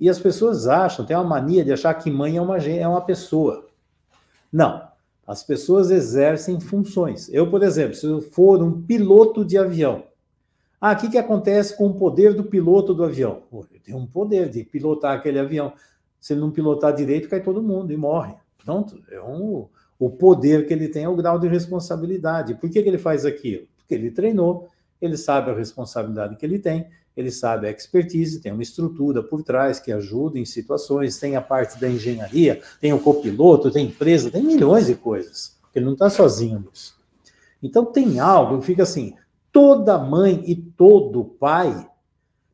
E as pessoas acham, tem uma mania de achar que mãe é uma, é uma pessoa. Não. As pessoas exercem funções. Eu, por exemplo, se eu for um piloto de avião, ah, o que, que acontece com o poder do piloto do avião? Pô, eu tenho um poder de pilotar aquele avião. Se ele não pilotar direito, cai todo mundo e morre. Pronto, é um, o poder que ele tem é o grau de responsabilidade. Por que, que ele faz aquilo? porque ele treinou, ele sabe a responsabilidade que ele tem, ele sabe a expertise, tem uma estrutura por trás que ajuda em situações, tem a parte da engenharia, tem o copiloto, tem empresa, tem milhões de coisas. Ele não está sozinho nisso. Então tem algo, fica assim, toda mãe e todo pai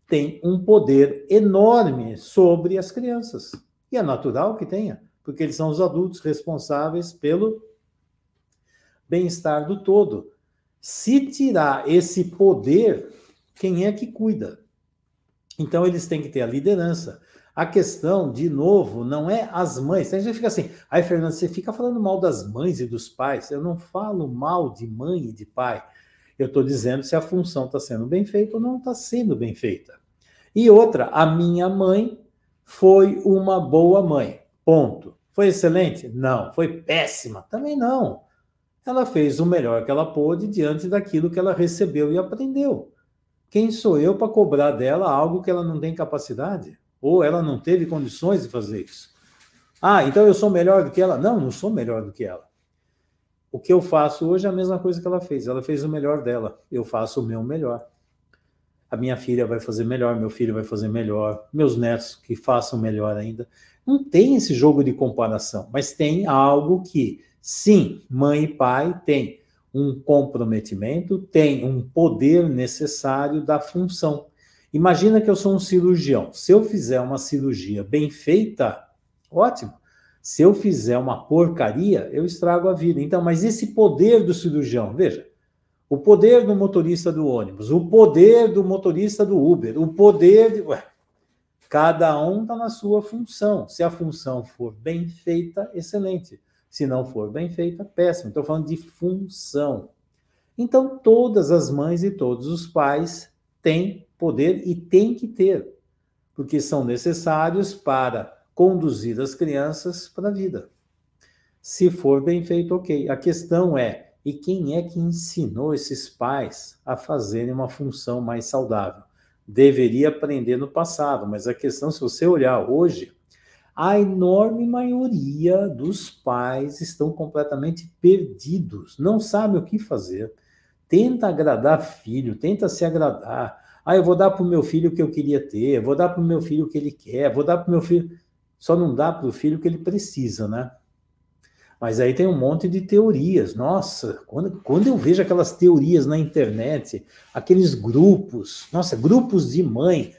tem um poder enorme sobre as crianças. E é natural que tenha, porque eles são os adultos responsáveis pelo bem-estar do todo. Se tirar esse poder, quem é que cuida? Então eles têm que ter a liderança. A questão, de novo, não é as mães. A gente fica assim, aí, Fernando, você fica falando mal das mães e dos pais. Eu não falo mal de mãe e de pai. Eu estou dizendo se a função está sendo bem feita ou não está sendo bem feita. E outra, a minha mãe foi uma boa mãe. Ponto. Foi excelente? Não. Foi péssima? Também não ela fez o melhor que ela pôde diante daquilo que ela recebeu e aprendeu. Quem sou eu para cobrar dela algo que ela não tem capacidade? Ou ela não teve condições de fazer isso? Ah, então eu sou melhor do que ela? Não, não sou melhor do que ela. O que eu faço hoje é a mesma coisa que ela fez. Ela fez o melhor dela. Eu faço o meu melhor. A minha filha vai fazer melhor, meu filho vai fazer melhor, meus netos que façam melhor ainda. Não tem esse jogo de comparação, mas tem algo que Sim, mãe e pai têm um comprometimento, têm um poder necessário da função. Imagina que eu sou um cirurgião. Se eu fizer uma cirurgia bem feita, ótimo. Se eu fizer uma porcaria, eu estrago a vida. Então, mas esse poder do cirurgião, veja, o poder do motorista do ônibus, o poder do motorista do Uber, o poder de. Ué, cada um está na sua função. Se a função for bem feita, excelente. Se não for bem feita, péssimo. Estou falando de função. Então, todas as mães e todos os pais têm poder e têm que ter, porque são necessários para conduzir as crianças para a vida. Se for bem feito, ok. A questão é: e quem é que ensinou esses pais a fazerem uma função mais saudável? Deveria aprender no passado, mas a questão, se você olhar hoje, a enorme maioria dos pais estão completamente perdidos, não sabe o que fazer. Tenta agradar filho, tenta se agradar. Ah, eu vou dar para o meu filho o que eu queria ter, vou dar para o meu filho o que ele quer, vou dar para o meu filho. Só não dá para o filho o que ele precisa, né? Mas aí tem um monte de teorias. Nossa, quando, quando eu vejo aquelas teorias na internet, aqueles grupos, nossa, grupos de mãe,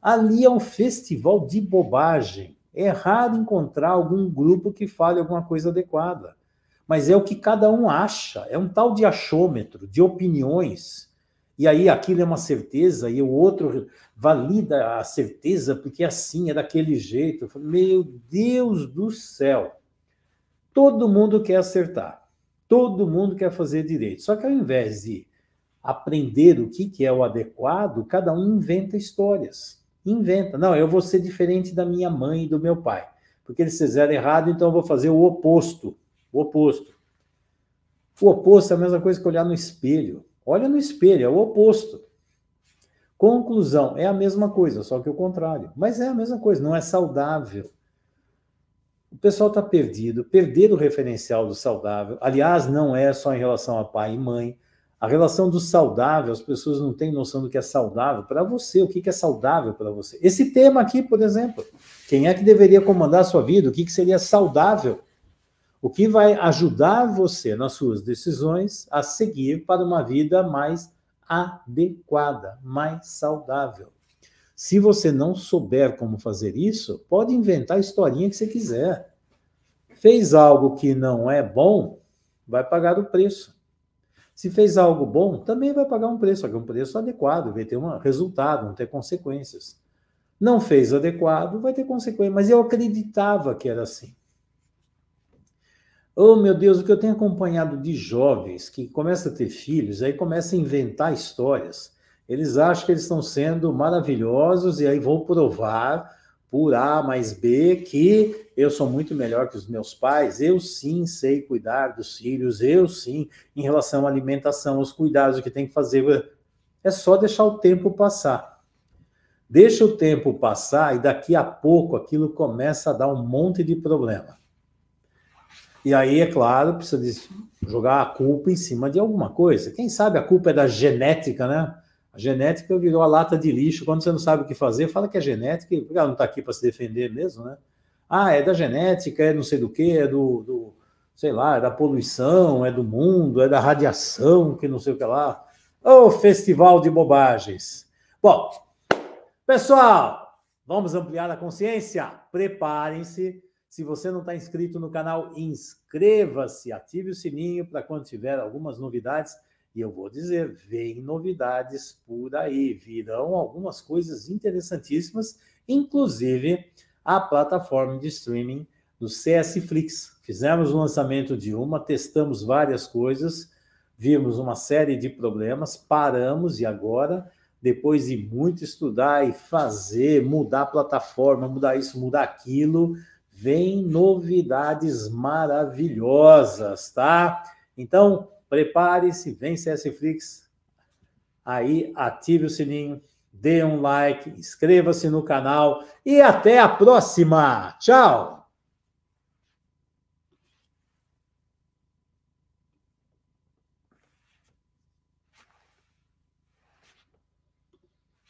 ali é um festival de bobagem. É raro encontrar algum grupo que fale alguma coisa adequada. Mas é o que cada um acha, é um tal de achômetro, de opiniões. E aí aquilo é uma certeza e o outro valida a certeza porque assim, é daquele jeito. Meu Deus do céu. Todo mundo quer acertar. Todo mundo quer fazer direito. Só que ao invés de aprender o que é o adequado, cada um inventa histórias. Inventa. Não, eu vou ser diferente da minha mãe e do meu pai. Porque eles fizeram errado, então eu vou fazer o oposto. O oposto. O oposto é a mesma coisa que olhar no espelho. Olha no espelho, é o oposto. Conclusão, é a mesma coisa, só que o contrário. Mas é a mesma coisa, não é saudável. O pessoal está perdido, perder o referencial do saudável. Aliás, não é só em relação a pai e mãe, a relação do saudável, as pessoas não têm noção do que é saudável para você, o que é saudável para você. Esse tema aqui, por exemplo, quem é que deveria comandar a sua vida? O que seria saudável? O que vai ajudar você nas suas decisões a seguir para uma vida mais adequada, mais saudável? Se você não souber como fazer isso, pode inventar a historinha que você quiser. Fez algo que não é bom, vai pagar o preço. Se fez algo bom, também vai pagar um preço, só é um preço adequado, vai ter um resultado, não ter consequências. Não fez adequado, vai ter consequências. Mas eu acreditava que era assim. Oh, meu Deus, o que eu tenho acompanhado de jovens que começam a ter filhos, aí começam a inventar histórias. Eles acham que eles estão sendo maravilhosos e aí vão provar por A mais B que eu sou muito melhor que os meus pais, eu sim sei cuidar dos filhos, eu sim, em relação à alimentação, os cuidados, o que tem que fazer. É só deixar o tempo passar. Deixa o tempo passar e daqui a pouco aquilo começa a dar um monte de problema. E aí, é claro, precisa jogar a culpa em cima de alguma coisa. Quem sabe a culpa é da genética, né? A genética virou a lata de lixo. Quando você não sabe o que fazer, fala que é genética, porque ela não está aqui para se defender mesmo, né? Ah, é da genética, é não sei do que, é do, do, sei lá, é da poluição, é do mundo, é da radiação, que não sei o que lá. Ô, oh, festival de bobagens. Bom, pessoal, vamos ampliar a consciência? Preparem-se. Se você não está inscrito no canal, inscreva-se, ative o sininho para quando tiver algumas novidades e eu vou dizer, vem novidades por aí, virão algumas coisas interessantíssimas, inclusive a plataforma de streaming do CS Flix Fizemos o lançamento de uma, testamos várias coisas, vimos uma série de problemas, paramos e agora, depois de muito estudar e fazer, mudar a plataforma, mudar isso, mudar aquilo, vem novidades maravilhosas, tá? Então, Prepare-se, vem CSFlix. Aí ative o sininho, dê um like, inscreva-se no canal e até a próxima. Tchau!